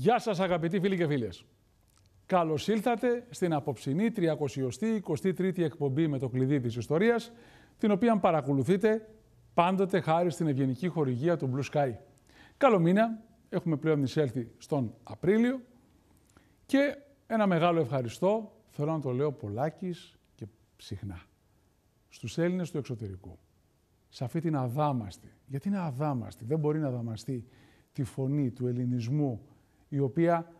Γεια σας αγαπητοί φίλοι και φίλες. Καλώς ήλθατε στην απόψινή 323η εκπομπή με το κλειδί της ιστορίας, την οποία παρακολουθείτε πάντοτε χάρη στην ευγενική χορηγία του Blue Sky. Καλό μήνα, έχουμε πλέον εισέλθει στον Απρίλιο και ένα μεγάλο ευχαριστώ, θέλω να το λέω πολλάκις και συχνά, στους Έλληνες του εξωτερικού. Σε αυτή την αδάμαστη, γιατί είναι αδάμαστη, δεν μπορεί να αδαμαστεί τη φωνή του ελληνισμού η οποία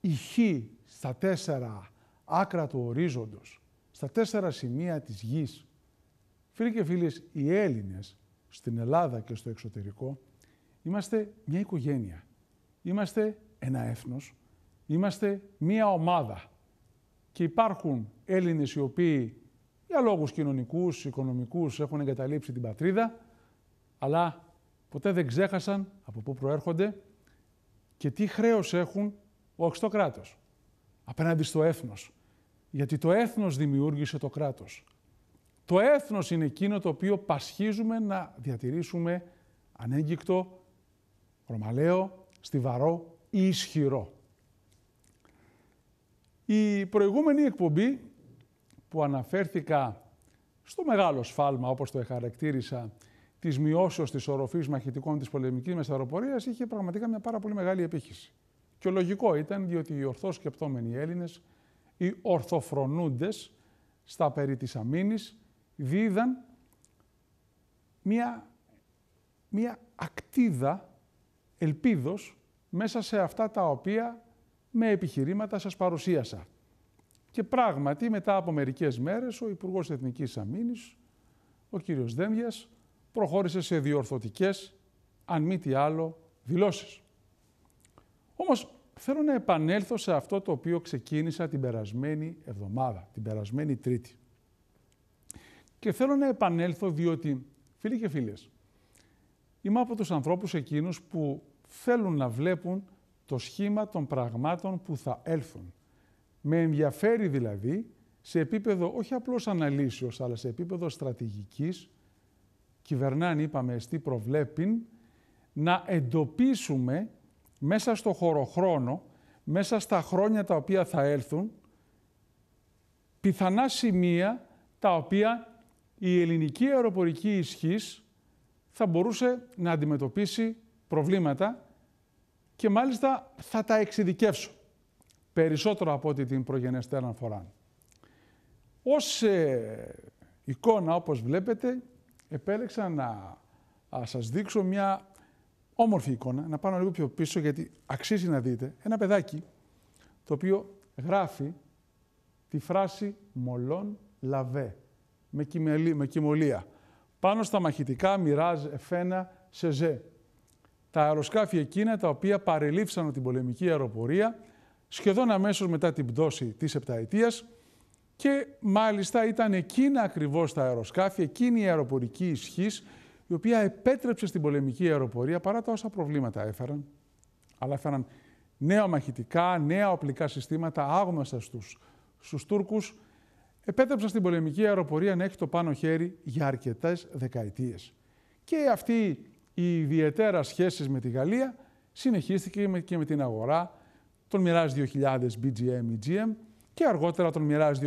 ηχεί στα τέσσερα άκρα του ορίζοντος, στα τέσσερα σημεία της γης. Φίλοι και φίλες, οι Έλληνες στην Ελλάδα και στο εξωτερικό είμαστε μια οικογένεια. Είμαστε ένα έθνος, είμαστε μια ομάδα. Και υπάρχουν Έλληνες οι οποίοι για λόγους κοινωνικούς, οικονομικούς έχουν εγκαταλείψει την πατρίδα, αλλά ποτέ δεν ξέχασαν από πού προέρχονται και τι χρέος έχουν όχι στο κράτος, απέναντι στο έθνος. Γιατί το έθνος δημιούργησε το κράτος. Το έθνος είναι εκείνο το οποίο πασχίζουμε να διατηρήσουμε ανέγκυκτο, χρωμαλαίο, στιβαρό ή ισχυρό. Η προηγούμενη εκπομπή που αναφέρθηκα στο μεγάλο σφάλμα, όπως το χαρακτήρισα της μειώσεως της οροφής μαχητικών της πολεμικής μεσαεροπορία είχε πραγματικά μια πάρα πολύ μεγάλη επίχυση. Και λογικό ήταν διότι οι ορθώ σκεπτόμενοι Έλληνες, οι ορθοφρονούντες στα περί της αμήνης, δίδαν μια, μια ακτίδα ελπίδος μέσα σε αυτά τα οποία με επιχειρήματα σας παρουσίασα. Και πράγματι, μετά από μερικές μέρες, ο Υπουργός Εθνικής Αμήνης, ο κύριος Δένδιας, προχώρησε σε διορθωτικές, αν μη τι άλλο, δηλώσεις. Όμως θέλω να επανέλθω σε αυτό το οποίο ξεκίνησα την περασμένη εβδομάδα, την περασμένη Τρίτη. Και θέλω να επανέλθω διότι, φίλοι και φίλες, είμαι από τους ανθρώπους εκείνους που θέλουν να βλέπουν το σχήμα των πραγμάτων που θα έλθουν. Με ενδιαφέρει δηλαδή σε επίπεδο όχι απλώς αναλύσεως, αλλά σε επίπεδο στρατηγικής κυβερνάνε, είπαμε εστί προβλέπειν, να εντοπίσουμε μέσα στο χωροχρόνο, μέσα στα χρόνια τα οποία θα έλθουν, πιθανά σημεία τα οποία η ελληνική αεροπορική ισχύς θα μπορούσε να αντιμετωπίσει προβλήματα και μάλιστα θα τα εξειδικεύσω περισσότερο από ό,τι την προγενέστερα αναφορά. Ως ε, εικόνα, όπως βλέπετε, επέλεξα να σας δείξω μια όμορφη εικόνα, να πάω λίγο πιο πίσω γιατί αξίζει να δείτε, ένα παιδάκι το οποίο γράφει τη φράση «μολών λαβέ» με, κυμελί, με Πάνω στα μαχητικά μοιράζ «Φένα», σε Τα αεροσκάφη εκείνα τα οποία παρελήφθησαν την πολεμική αεροπορία σχεδόν αμέσως μετά την πτώση της επταετίας και μάλιστα ήταν εκείνα ακριβώς τα αεροσκάφη, εκείνη η αεροπορική ισχύς, η οποία επέτρεψε στην πολεμική αεροπορία παρά τα όσα προβλήματα έφεραν. Αλλά έφεραν νέα μαχητικά, νέα οπλικά συστήματα άγνωστα στους, στους Τούρκους, επέτρεψαν στην πολεμική αεροπορία να έχει το πάνω χέρι για αρκετές δεκαετίες. Και αυτή η ιδιαίτερα σχέση με τη Γαλλία συνεχίστηκε και με την αγορά των Mirage 2000 BGM, EGM, και αργότερα τον Μιράζ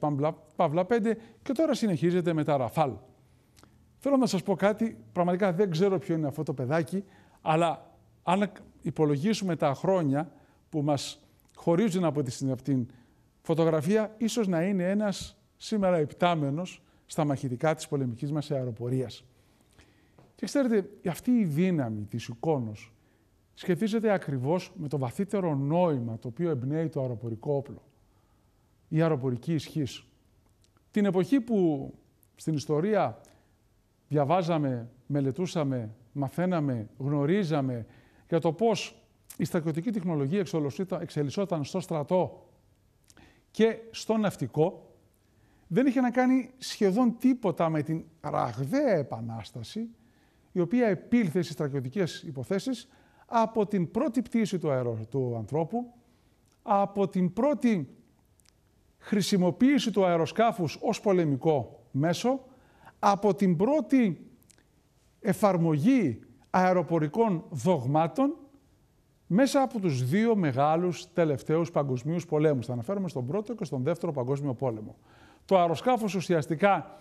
2000, Παύλα 5 και τώρα συνεχίζεται με τα ραφάλ. Θέλω να σας πω κάτι, πραγματικά δεν ξέρω ποιο είναι αυτό το παιδάκι, αλλά αν υπολογίσουμε τα χρόνια που μας χωρίζουν από την φωτογραφία, ίσως να είναι ένας σήμερα επιτάμενος στα μαχητικά της πολεμικής μας αεροπορίας. Και ξέρετε, αυτή η δύναμη της εικόνος σχετίζεται ακριβώς με το βαθύτερο νόημα το οποίο εμπνέει το αεροπορικό όπλο η αεροπορική ισχύς. Την εποχή που στην ιστορία διαβάζαμε, μελετούσαμε, μαθαίναμε, γνωρίζαμε για το πώς η στρατιωτική τεχνολογία εξελισσόταν στο στρατό και στο ναυτικό, δεν είχε να κάνει σχεδόν τίποτα με την ραγδαία επανάσταση, η οποία επήλθε στις στρατιωτικές υποθέσεις από την πρώτη πτήση του, αερο, του ανθρώπου, από την πρώτη χρησιμοποίηση του αεροσκάφους ως πολεμικό μέσο από την πρώτη εφαρμογή αεροπορικών δογμάτων μέσα από τους δύο μεγάλους τελευταίους παγκοσμίους πολέμους. Θα αναφέρομαι στον πρώτο και στον δεύτερο παγκόσμιο πόλεμο. Το αεροσκάφος ουσιαστικά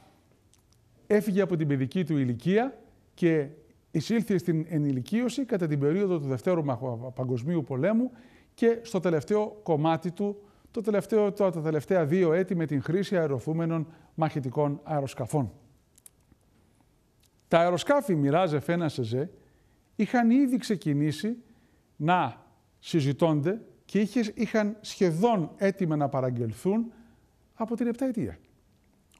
έφυγε από την παιδική του ηλικία και εισήλθε στην ενηλικίωση κατά την περίοδο του Δευτέρου Παγκοσμίου Πολέμου και στο τελευταίο κομμάτι του το τελευταίο, το, τα τελευταία δύο έτη με την χρήση αεροθούμενων μαχητικών αεροσκαφών. Τα αεροσκαφη Μιράζε Φένα Σεζέ είχαν ήδη ξεκινήσει να συζητώνται και είχαν σχεδόν έτοιμα να παραγγελθούν από την επταετία.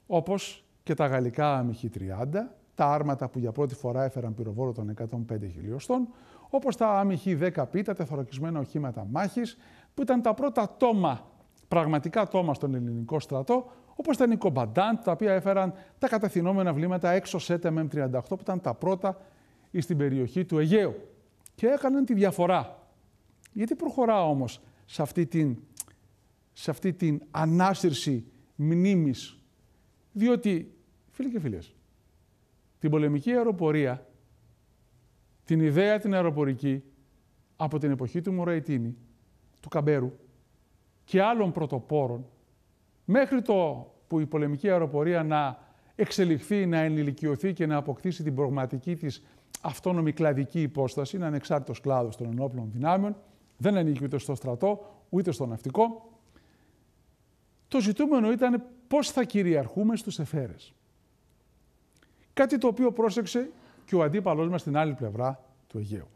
Όπως και τα γαλλικά αμυχή 30, τα άρματα που για πρώτη φορά έφεραν πυροβόλο των 105 χιλιοστών, όπως τα αμυχή 10P, τα τεθωρακισμένα οχήματα μάχης, που ήταν τα πρώτα τόμα πραγματικά τόμα στον ελληνικό στρατό, όπως ήταν οι κομπαντάντ, τα οποία έφεραν τα κατευθυνόμενα βλήματα έξω σε MM38, που ήταν τα πρώτα στην περιοχή του Αιγαίου. Και έκαναν τη διαφορά. Γιατί προχωρά όμως σε αυτή την, σε αυτή την ανάσυρση μνήμης. Διότι, φίλοι και φίλες, την πολεμική αεροπορία, την ιδέα την αεροπορική, από την εποχή του Μωραϊτίνη, του Καμπέρου, και άλλων πρωτοπόρων, μέχρι το που η πολεμική αεροπορία να εξελιχθεί, να ενηλικιωθεί και να αποκτήσει την πραγματική της αυτόνομη κλαδική υπόσταση, είναι εξάρτητος κλάδος των ενόπλων δυνάμεων, δεν ανήκει ούτε στο στρατό, ούτε στο ναυτικό. Το ζητούμενο ήταν πώς θα κυριαρχούμε στους εφαίρες. Κάτι το οποίο πρόσεξε και ο αντίπαλός μας στην άλλη πλευρά του Αιγαίου.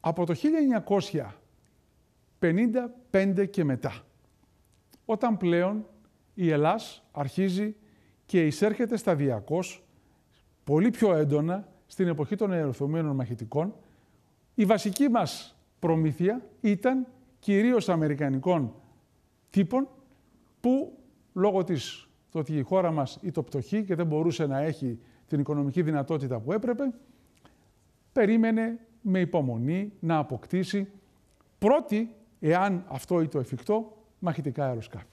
Από το 55 και μετά. Όταν πλέον η Ελλάς αρχίζει και εισέρχεται σταδιακώς, πολύ πιο έντονα, στην εποχή των αεροθωμένων μαχητικών, η βασική μας προμήθεια ήταν κυρίως Αμερικανικών τύπων που λόγω της το ότι η χώρα μας ήταν πτωχή και δεν μπορούσε να έχει την οικονομική δυνατότητα που έπρεπε, περίμενε με υπομονή να αποκτήσει πρώτη εάν αυτό είναι το εφικτό, μαχητικά αεροσκάφη.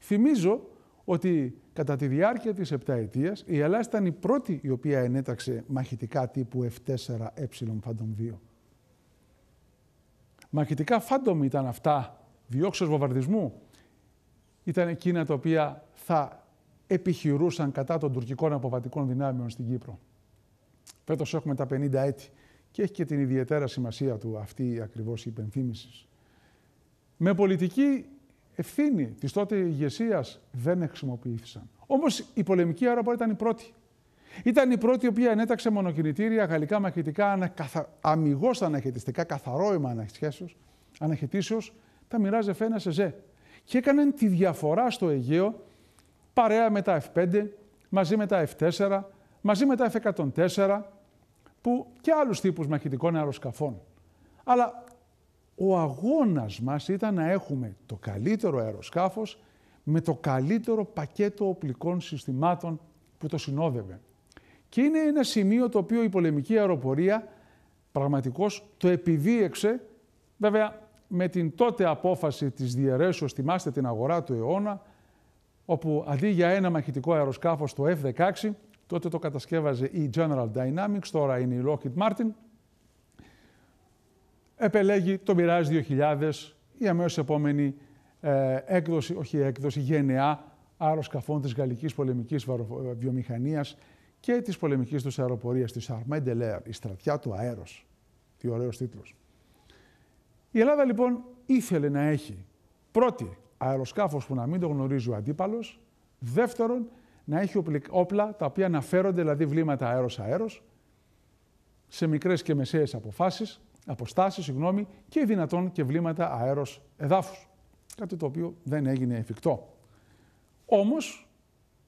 Θυμίζω ότι κατά τη διάρκεια της επταετίας η Ελλάδα ήταν η πρώτη η οποία ενέταξε μαχητικά τύπου F4 F4E Phantom 2. Μαχητικά Phantom ήταν αυτά, διώξεως βομβαρδισμού. Ήταν εκείνα τα οποία θα επιχειρούσαν κατά των τουρκικών αποβατικών δυνάμεων στην Κύπρο. Φέτος έχουμε τα 50 έτη και έχει και την ιδιαίτερα σημασία του αυτή ακριβώς η υπενθύμησης με πολιτική ευθύνη της τότε ηγεσίας δεν χρησιμοποιήθησαν. Όμως η πολεμική αεροπορία ήταν η πρώτη. Ήταν η πρώτη η οποία ενέταξε μονοκινητήρια γαλλικά μαχητικά αμυγό αναχαιτιστικά, καθαρόημα αναχαιτήσεως, τα μοιράζε φένα σε ζε. Και έκαναν τη διαφορά στο Αιγαίο παρέα με τα F5, μαζί με τα F4, μαζί με τα F104, που και άλλους τύπους μαχητικών αεροσκαφών. Αλλά ο αγώνας μας ήταν να έχουμε το καλύτερο αεροσκάφος με το καλύτερο πακέτο οπλικών συστημάτων που το συνόδευε. Και είναι ένα σημείο το οποίο η πολεμική αεροπορία πραγματικώς το επιδίεξε, βέβαια με την τότε απόφαση της διαιρέσεως, θυμάστε την αγορά του αιώνα, όπου αντί για ένα μαχητικό αεροσκάφος το F-16, τότε το κατασκεύαζε η General Dynamics, τώρα είναι η Lockheed Martin, επελέγει το Mirage 2000, η αμέσως επόμενη ε, έκδοση, όχι έκδοση, γενεά αεροσκαφών της γαλλικής πολεμικής ε, βιομηχανίας και της πολεμικής τους αεροπορίας, της Armée de l'Air, η στρατιά του αέρος. Τι ωραίος τίτλος. Η Ελλάδα λοιπόν ήθελε να έχει πρώτη αεροσκάφος που να μην το γνωρίζει ο αντίπαλος, δεύτερον να έχει όπλα τα οποία να φέρονται, δηλαδή βλήματα αέρος-αέρος, σε μικρές και μεσαίες αποφάσεις, αποστάσεις συγγνώμη, και δυνατόν και βλήματα αέρος εδάφους. Κάτι το οποίο δεν έγινε εφικτό. Όμως,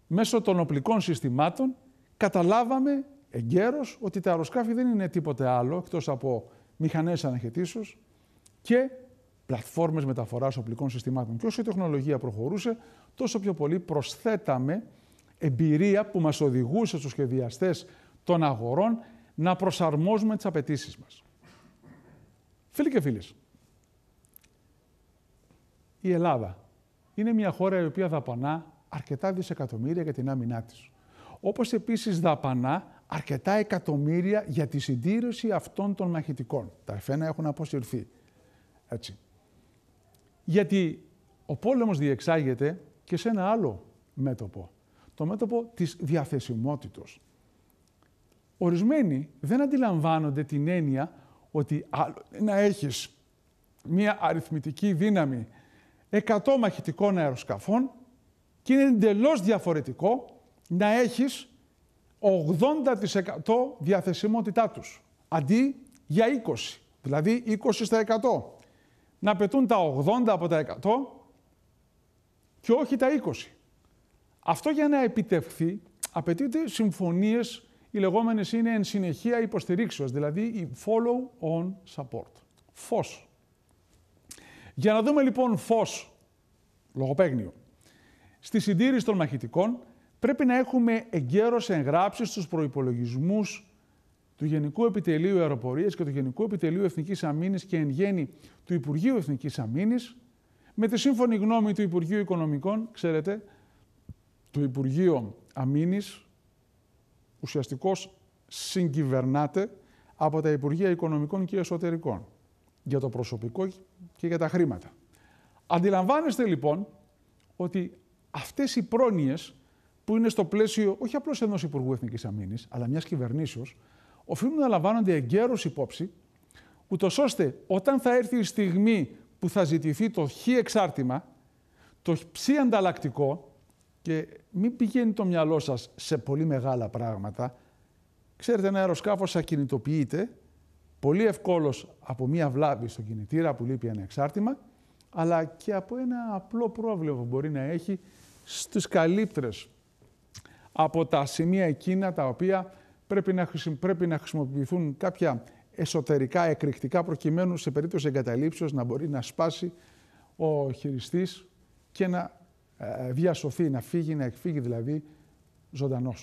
μέσω των οπλικών συστημάτων καταλάβαμε εγκαίρως ότι τα αεροσκάφη δεν είναι τίποτε άλλο εκτός από μηχανές αναχαιτήσεως και πλατφόρμες μεταφοράς οπλικών συστημάτων. Και όσο η τεχνολογία προχωρούσε, τόσο πιο πολύ προσθέταμε εμπειρία που μας οδηγούσε στους σχεδιαστές των αγορών να προσαρμόζουμε τις απαιτήσεις μας. Φίλοι και φίλες, η Ελλάδα είναι μια χώρα η οποία δαπανά αρκετά δισεκατομμύρια για την άμυνά της. Όπως επίσης δαπανά αρκετά εκατομμύρια για τη συντήρηση αυτών των μαχητικών. Τα εφένα έχουν αποσυρθεί. Έτσι. Γιατί ο πόλεμος διεξάγεται και σε ένα άλλο μέτωπο. Το μέτωπο της διαθεσιμότητος. Ορισμένοι δεν αντιλαμβάνονται την έννοια ότι να έχεις μία αριθμητική δύναμη 100 μαχητικών αεροσκαφών και είναι εντελώς διαφορετικό να έχεις 80% διαθεσιμότητά τους, αντί για 20, δηλαδή 20 στα 100. Να πετούν τα 80 από τα 100 και όχι τα 20. Αυτό για να επιτευχθεί απαιτείται συμφωνίες οι λεγόμενες είναι εν συνεχεία υποστηρίξεως, δηλαδή η follow on support. Φως. Για να δούμε λοιπόν φως, λογοπαίγνιο, στη συντήρηση των μαχητικών πρέπει να έχουμε εγκαίρως εγγράψεις στους προϋπολογισμούς του Γενικού Επιτελείου Αεροπορίας και του Γενικού Επιτελείου Εθνικής Αμήνης και εν γέννη του Υπουργείου Εθνικής Αμήνης, με τη σύμφωνη γνώμη του Υπουργείου Οικονομικών, ξέρετε, του Υπουργείου Αμήνης, ουσιαστικώς συγκυβερνάται από τα Υπουργεία Οικονομικών και Εσωτερικών για το προσωπικό και για τα χρήματα. Αντιλαμβάνεστε λοιπόν ότι αυτές οι πρόνοιες που είναι στο πλαίσιο όχι απλώς ενός Υπουργού Εθνικής Αμήνης, αλλά μιας κυβερνήσεως, οφείλουν να λαμβάνονται εγκαίρως υπόψη, ούτως ώστε όταν θα έρθει η στιγμή που θα ζητηθεί το χι εξάρτημα, το ψι ανταλλακτικό, και μην πηγαίνει το μυαλό σας σε πολύ μεγάλα πράγματα. Ξέρετε, ένα αεροσκάφος ακινητοποιείται πολύ ευκόλως από μία βλάβη στο κινητήρα που λείπει ανεξάρτημα, αλλά και από ένα απλό πρόβλημα που μπορεί να έχει στις καλύπτρες από τα σημεία εκείνα τα οποία πρέπει να, πρέπει να χρησιμοποιηθούν κάποια εσωτερικά εκρηκτικά προκειμένου σε περίπτωση εγκαταλείψεως να μπορεί να σπάσει ο χειριστής και να διασωθεί, ε, ε, να φύγει, να εκφύγει δηλαδή ζωντανός.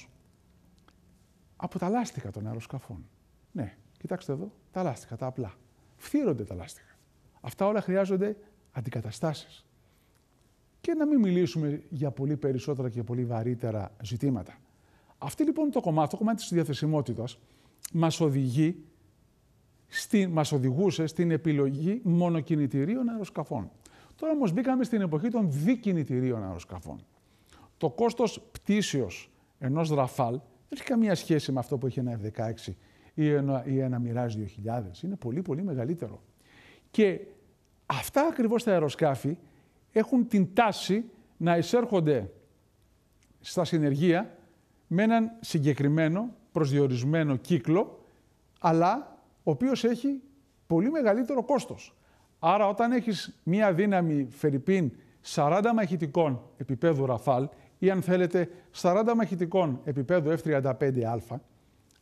Από τα των αεροσκαφών. Ναι, κοιτάξτε εδώ, τα λάστιχα, τα απλά. Φθύρονται τα λάστιχα. Αυτά όλα χρειάζονται αντικαταστάσεις. Και να μην μιλήσουμε για πολύ περισσότερα και πολύ βαρύτερα ζητήματα. Αυτή λοιπόν το κομμάτι, το κομμάτι της διαθεσιμότητας, στη, μας οδηγούσε στην επιλογή μονοκινητηρίων αεροσκαφών. Τώρα όμως μπήκαμε στην εποχή των δικινητηρίων αεροσκαφών. Το κόστος πτήσεως ενός Ραφάλ δεν έχει καμία σχέση με αυτό που έχει ένα F-16 ή ένα, ή ένα Mirage 2000. Είναι πολύ πολύ μεγαλύτερο. Και αυτά ακριβώς τα αεροσκάφη έχουν την τάση να εισέρχονται στα συνεργεία με έναν συγκεκριμένο προσδιορισμένο κύκλο, αλλά ο οποίος έχει πολύ μεγαλύτερο κόστος. Άρα όταν έχεις μία δύναμη φερρυπίν 40 μαχητικών επίπεδου Ραφάλ ή αν θέλετε 40 μαχητικών επίπεδου F-35α,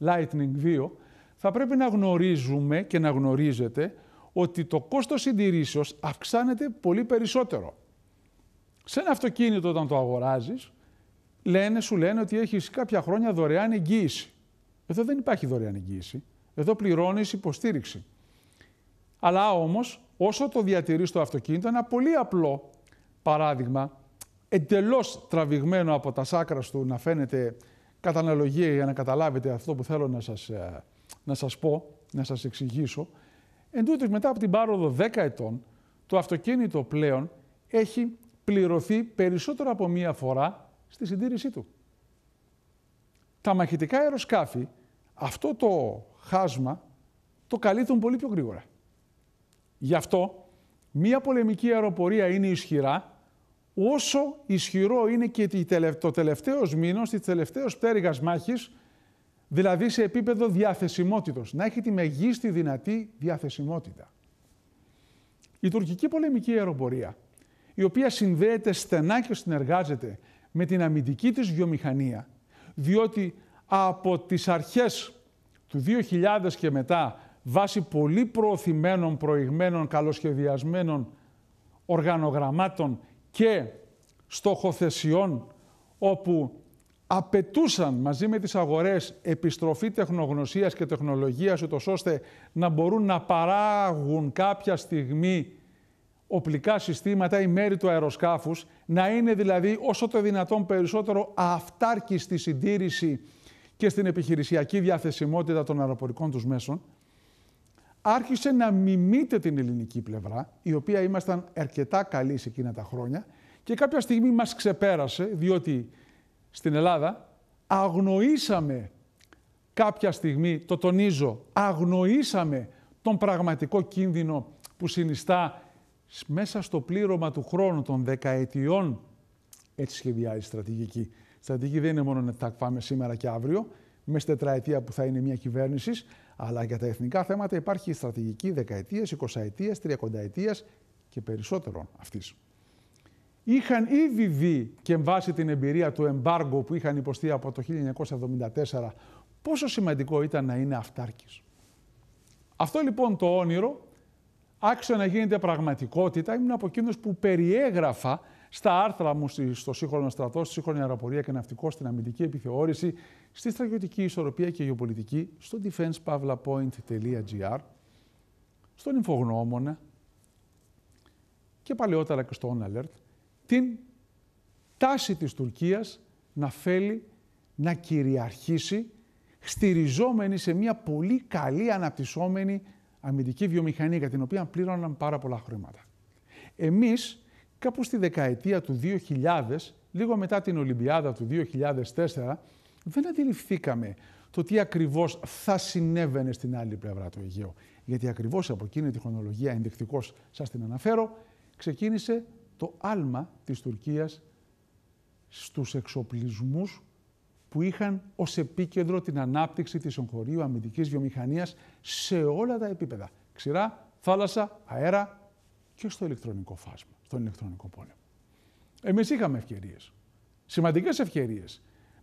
Lightning 2, θα πρέπει να γνωρίζουμε και να γνωρίζετε ότι το κόστος συντηρήσεως αυξάνεται πολύ περισσότερο. Σε ένα αυτοκίνητο όταν το αγοράζεις, λένε, σου λένε ότι έχεις κάποια χρόνια δωρεάν εγγύηση. Εδώ δεν υπάρχει δωρεάν εγγύηση. Εδώ πληρώνεις υποστήριξη. Αλλά όμως όσο το διατηρείς το αυτοκίνητο, ένα πολύ απλό παράδειγμα, εντελώς τραβηγμένο από τα σάκρα του να φαίνεται κατά αναλογία για να καταλάβετε αυτό που θέλω να σας, ε, να σας πω, να σας εξηγήσω. Εν μετά από την πάροδο 10 ετών, το αυτοκίνητο πλέον έχει πληρωθεί περισσότερο από μία φορά στη συντήρησή του. Τα μαχητικά αεροσκάφη αυτό το χάσμα το καλύπτουν πολύ πιο γρήγορα. Γι' αυτό μία πολεμική αεροπορία είναι ισχυρά όσο ισχυρό είναι και το τελευταίος μήνος, της τελευταίας πτέρυγας μάχης, δηλαδή σε επίπεδο διαθεσιμότητος, να έχει τη μεγίστη δυνατή διαθεσιμότητα. Η τουρκική πολεμική αεροπορία, η οποία συνδέεται στενά και συνεργάζεται με την αμυντική της βιομηχανία, διότι από τις αρχές του 2000 και μετά βάσει πολύ προωθημένων, προηγμένων, καλοσχεδιασμένων οργανογραμμάτων και στοχοθεσιών όπου απαιτούσαν μαζί με τις αγορές επιστροφή τεχνογνωσίας και τεχνολογίας ώστε να μπορούν να παράγουν κάποια στιγμή οπλικά συστήματα ή μέρη του αεροσκάφους, να είναι δηλαδή όσο το δυνατόν περισσότερο αυτάρκης στη συντήρηση και στην επιχειρησιακή διαθεσιμότητα των αεροπορικών τους μέσων, άρχισε να μιμείται την ελληνική πλευρά, η οποία ήμασταν αρκετά καλοί σε εκείνα τα χρόνια και κάποια στιγμή μας ξεπέρασε, διότι στην Ελλάδα αγνοήσαμε κάποια στιγμή, το τονίζω, αγνοήσαμε τον πραγματικό κίνδυνο που συνιστά μέσα στο πλήρωμα του χρόνου των δεκαετιών, έτσι σχεδιάζει η στρατηγική. Η στρατηγική δεν είναι μόνο να τα πάμε σήμερα και αύριο, μέσα τετραετία που θα είναι μια κυβέρνηση, αλλά για τα εθνικά θέματα υπάρχει στρατηγική δεκαετία, εικοσαετία, τριακονταετία και περισσότερων αυτής. Είχαν ήδη δει και βάσει την εμπειρία του εμπάργκο που είχαν υποστεί από το 1974 πόσο σημαντικό ήταν να είναι αυτάρκης. Αυτό λοιπόν το όνειρο άξιο να γίνεται πραγματικότητα. Ήμουν από εκείνους που περιέγραφα στα άρθρα μου στο σύγχρονο στρατό, στη σύγχρονη αεροπορία και ναυτικό, στην αμυντική επιθεώρηση, στη στρατιωτική ισορροπία και γεωπολιτική, στο defense.pavlapoint.gr, στον Ινφογνώμονα και παλαιότερα και στο On Alert, την τάση της Τουρκίας να θέλει να κυριαρχήσει στηριζόμενη σε μια πολύ καλή αναπτυσσόμενη αμυντική βιομηχανία για την οποία πλήρωναν πάρα πολλά χρήματα. Εμείς Κάπου στη δεκαετία του 2000, λίγο μετά την Ολυμπιάδα του 2004, δεν αντιληφθήκαμε το τι ακριβώς θα συνέβαινε στην άλλη πλευρά του Αιγαίου. Γιατί ακριβώς από εκείνη τη χρονολογία, ενδεικτικώς σας την αναφέρω, ξεκίνησε το άλμα της Τουρκίας στους εξοπλισμούς που είχαν ως επίκεντρο την ανάπτυξη της εγχωρίου αμυντικής βιομηχανίας σε όλα τα επίπεδα. Ξηρά, θάλασσα, αέρα και στο ηλεκτρονικό φάσμα στον ηλεκτρονικό πόλεμο. Εμείς είχαμε ευκαιρίες. σημαντικές ευκαιρίες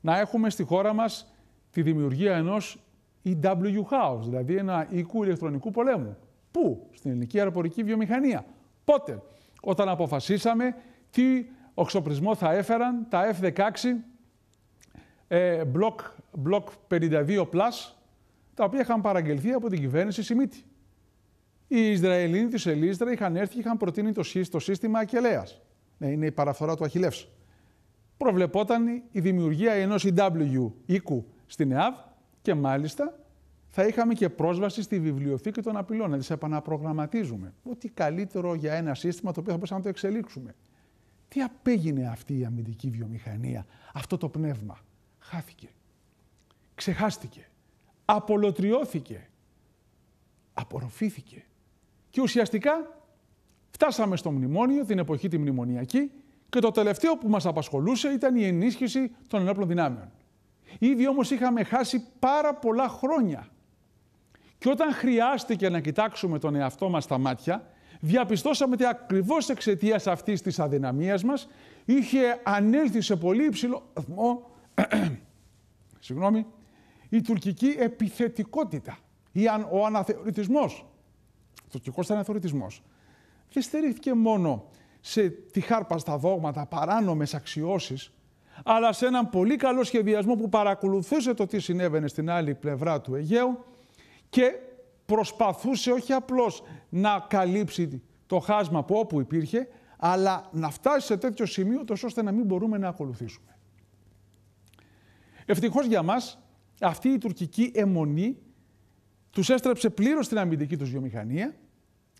να έχουμε στη χώρα μας τη δημιουργία ενός EW House, δηλαδή ένα οίκου ηλεκτρονικού πολέμου. Πού? Στην ελληνική αεροπορική βιομηχανία. Πότε? Όταν αποφασίσαμε τι οξοπρισμό θα έφεραν τα F-16 ε, Block, Block 52+, τα οποία είχαν παραγγελθεί από την κυβέρνηση Σιμίτη. Οι Ισραηλοί της Ελίστρα είχαν έρθει και είχαν προτείνει το σύστημα Ακελέας. Ναι, είναι η παραφορά του Αχηλεύ. Προβλεπόταν η δημιουργία ενός EW οίκου στην ΕΑΒ και μάλιστα θα είχαμε και πρόσβαση στη βιβλιοθήκη των απειλών, να τις επαναπρογραμματίζουμε. Ό,τι καλύτερο για ένα σύστημα το οποίο θα μπορούσαμε να το εξελίξουμε. Τι απέγινε αυτή η αμυντική βιομηχανία, αυτό το πνεύμα. Χάθηκε. Ξεχάστηκε. Απολωτριώθηκε. Απορροφήθηκε. Και ουσιαστικά φτάσαμε στο μνημόνιο, την εποχή τη μνημονιακή, και το τελευταίο που μας απασχολούσε ήταν η ενίσχυση των ενόπλων δυνάμεων. Ήδη όμως είχαμε χάσει πάρα πολλά χρόνια. Και όταν χρειάστηκε να κοιτάξουμε τον εαυτό μας στα μάτια, διαπιστώσαμε ότι ακριβώς εξαιτίας αυτής της αδυναμίας μας είχε ανέλθει σε πολύ υψηλό βαθμό η τουρκική επιθετικότητα ή ο αναθεωρητισμός τουρκικό αθωρητισμό. δεν στερήθηκε μόνο σε τη χάρπα στα δόγματα, παράνομες αξιώσεις, αλλά σε έναν πολύ καλό σχεδιασμό που παρακολουθούσε το τι συνέβαινε στην άλλη πλευρά του Αιγαίου και προσπαθούσε όχι απλώς να καλύψει το χάσμα που όπου υπήρχε, αλλά να φτάσει σε τέτοιο σημείο τόσο ώστε να μην μπορούμε να ακολουθήσουμε. Ευτυχώς για μας αυτή η τουρκική αιμονή τους έστρεψε πλήρως την αμυντική τους βιομηχανία,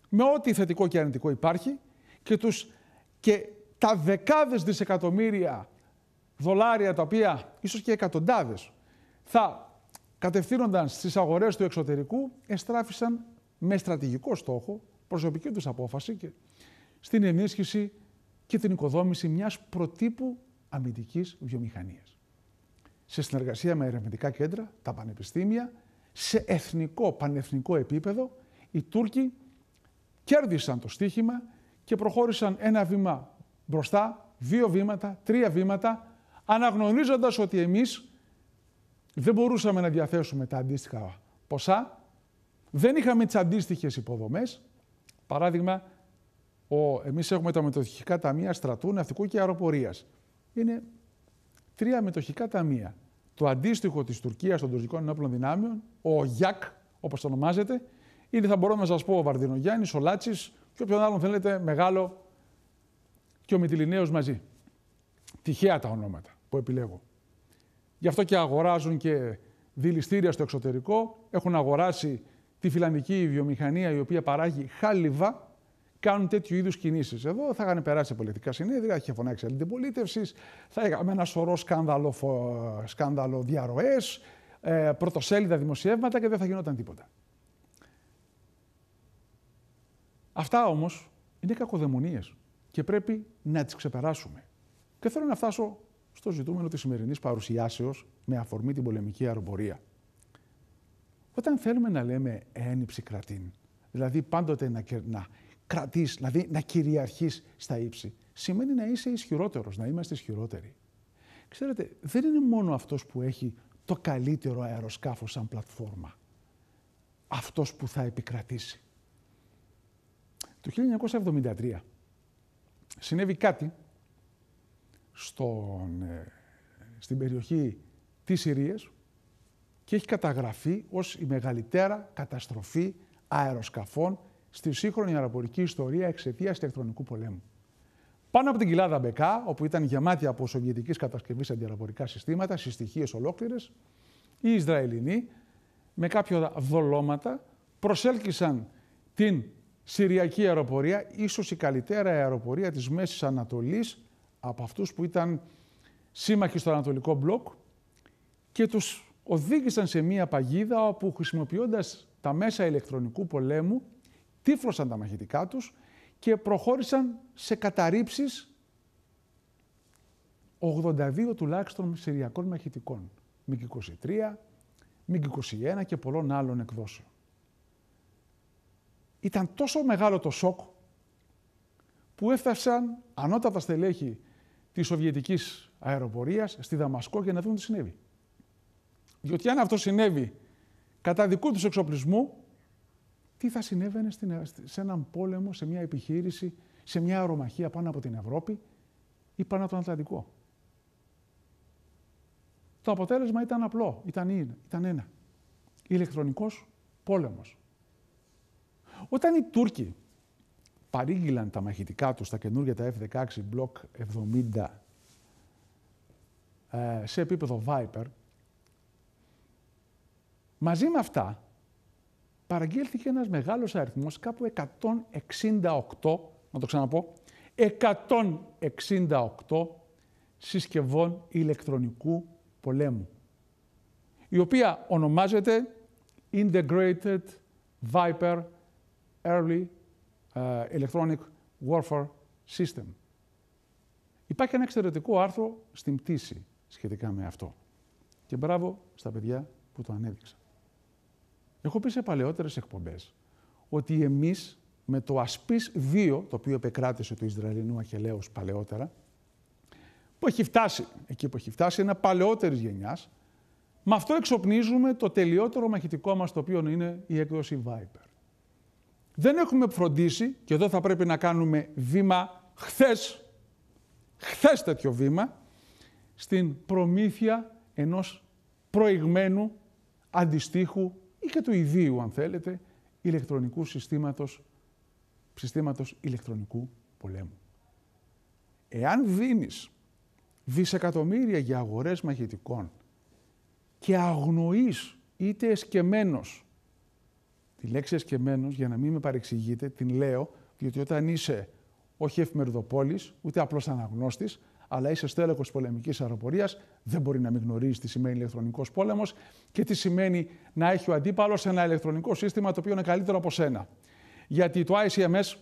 με ό,τι θετικό και αρνητικό υπάρχει, και, τους, και τα δεκάδες δισεκατομμύρια δολάρια, τα οποία ίσως και εκατοντάδες, θα κατευθύνονταν στις αγορές του εξωτερικού, εστράφησαν με στρατηγικό στόχο, προσωπική τους απόφαση, και στην ενίσχυση και την οικοδόμηση μιας προτύπου αμυντικής βιομηχανίας. Σε συνεργασία με ερευνητικά κέντρα, τα πανεπιστήμια, σε εθνικό, πανεθνικό επίπεδο, οι Τούρκοι κέρδισαν το στοίχημα και προχώρησαν ένα βήμα μπροστά, δύο βήματα, τρία βήματα, αναγνωρίζοντας ότι εμείς δεν μπορούσαμε να διαθέσουμε τα αντίστοιχα ποσά, δεν είχαμε τις αντίστοιχες υποδομές. Παράδειγμα, ο, εμείς έχουμε τα μετοχικά ταμεία στρατού, ναυτικού και αεροπορίας. Είναι τρία μετοχικά ταμεία. Το αντίστοιχο της Τουρκίας των τουρκικών ενόπλων δυνάμεων, ο ΓΙΑΚ, όπως το ονομάζεται, είναι θα μπορώ να σας πω ο Βαρδινογιάννης, ο Λάτσης και όποιον άλλον θέλετε μεγάλο και ο Μιτιλινέο μαζί. Τυχαία τα ονόματα που επιλέγω. Γι' αυτό και αγοράζουν και δηληστήρια στο εξωτερικό. Έχουν αγοράσει τη φιλανδική βιομηχανία η οποία παράγει χάλιβα, κάνουν τέτοιου είδους κινήσεις. Εδώ θα είχαν περάσει πολιτικά συνέδρια, είχε φωνάξει αντιπολίτευσης, θα είχαμε ένα σωρό σκάνδαλο, σκάνδαλο διαρροές, ε, πρωτοσέλιδα δημοσιεύματα και δεν θα γινόταν τίποτα. Αυτά όμως είναι κακοδαιμονίες και πρέπει να τις ξεπεράσουμε. Και θέλω να φτάσω στο ζητούμενο της σημερινής παρουσιάσεως με αφορμή την πολεμική αεροπορία. Όταν θέλουμε να λέμε ένυψη κρατήν, δηλαδή πάντοτε να, να κρατείς, δηλαδή να κυριαρχείς στα ύψη. Σημαίνει να είσαι ισχυρότερος, να είμαστε ισχυρότεροι. Ξέρετε, δεν είναι μόνο αυτός που έχει το καλύτερο αεροσκάφος σαν πλατφόρμα. Αυτός που θα επικρατήσει. Το 1973 συνέβη κάτι στον, ε, στην περιοχή της Συρίας και έχει καταγραφεί ως η μεγαλύτερα καταστροφή αεροσκαφών στη σύγχρονη αεροπορική ιστορία εξαιτίας του ηλεκτρονικού πολέμου. Πάνω από την κοιλάδα Μπεκά, όπου ήταν γεμάτη από σοβιετικής κατασκευής αντιαεροπορικά συστήματα, συστοιχίε ολόκληρες, οι Ισραηλινοί με κάποια δολώματα προσέλκυσαν την Συριακή αεροπορία, ίσως η καλύτερα αεροπορία της μέσης Ανατολής από αυτούς που ήταν σύμμαχοι στο Ανατολικό Μπλοκ και τους οδήγησαν σε μία παγίδα όπου χρησιμοποιώντας τα μέσα ηλεκτρονικού πολέμου τύφλωσαν τα μαχητικά τους και προχώρησαν σε καταρρύψεις 82 τουλάχιστον συριακών μαχητικών. ΜΚ 23, ΜΚ 21 και πολλών άλλων εκδόσεων. Ήταν τόσο μεγάλο το σοκ που έφτασαν ανώτατα στελέχη της Σοβιετικής αεροπορίας στη Δαμασκό για να δουν τι συνέβη. Διότι αν αυτό συνέβη κατά δικού τους εξοπλισμού, τι θα συνέβαινε ε, σε έναν πόλεμο, σε μια επιχείρηση, σε μια αερομαχία πάνω από την Ευρώπη ή πάνω από τον Ατλαντικό. Το αποτέλεσμα ήταν απλό, ήταν, ήταν ένα. Ηλεκτρονικός πόλεμος. Όταν οι Τούρκοι παρήγγυλαν τα μαχητικά τους, τα καινούργια τα F-16 Block 70 ε, σε επίπεδο Viper, μαζί με αυτά παραγγέλθηκε ένας μεγάλος αριθμός, κάπου 168, να το ξαναπώ, 168 συσκευών ηλεκτρονικού πολέμου, η οποία ονομάζεται Integrated Viper Early ε, Electronic Warfare System. Υπάρχει ένα εξαιρετικό άρθρο στην πτήση σχετικά με αυτό. Και μπράβο στα παιδιά που το ανέδειξαν. Έχω πει σε παλαιότερες εκπομπές ότι εμείς με το ασπίς βίο, το οποίο επεκράτησε του Ισραηλινού Αχελέους παλαιότερα, που έχει φτάσει, εκεί που έχει φτάσει, ένα παλαιότερης γενιάς, με αυτό εξοπνίζουμε το τελειότερο μαχητικό μας, το οποίο είναι η έκδοση Viper. Δεν έχουμε φροντίσει, και εδώ θα πρέπει να κάνουμε βήμα χθες, χθες τέτοιο βήμα, στην προμήθεια ενός προηγμένου αντιστοίχου ή και του ιδίου, αν θέλετε, ηλεκτρονικού συστήματος, συστήματος ηλεκτρονικού πολέμου. Εάν δίνεις δισεκατομμύρια για αγορές μαχητικών και αγνοείς είτε εσκεμμένος, τη λέξη εσκεμμένος, για να μην με παρεξηγείτε, την λέω, διότι όταν είσαι όχι εφημερδοπόλης ούτε απλώς αναγνώστης, αλλά είσαι στέλεχος πολεμικής αεροπορίας, δεν μπορεί να μην γνωρίζεις τι σημαίνει ηλεκτρονικός πόλεμος και τι σημαίνει να έχει ο αντίπαλος ένα ηλεκτρονικό σύστημα το οποίο είναι καλύτερο από σένα. Γιατί το ICMS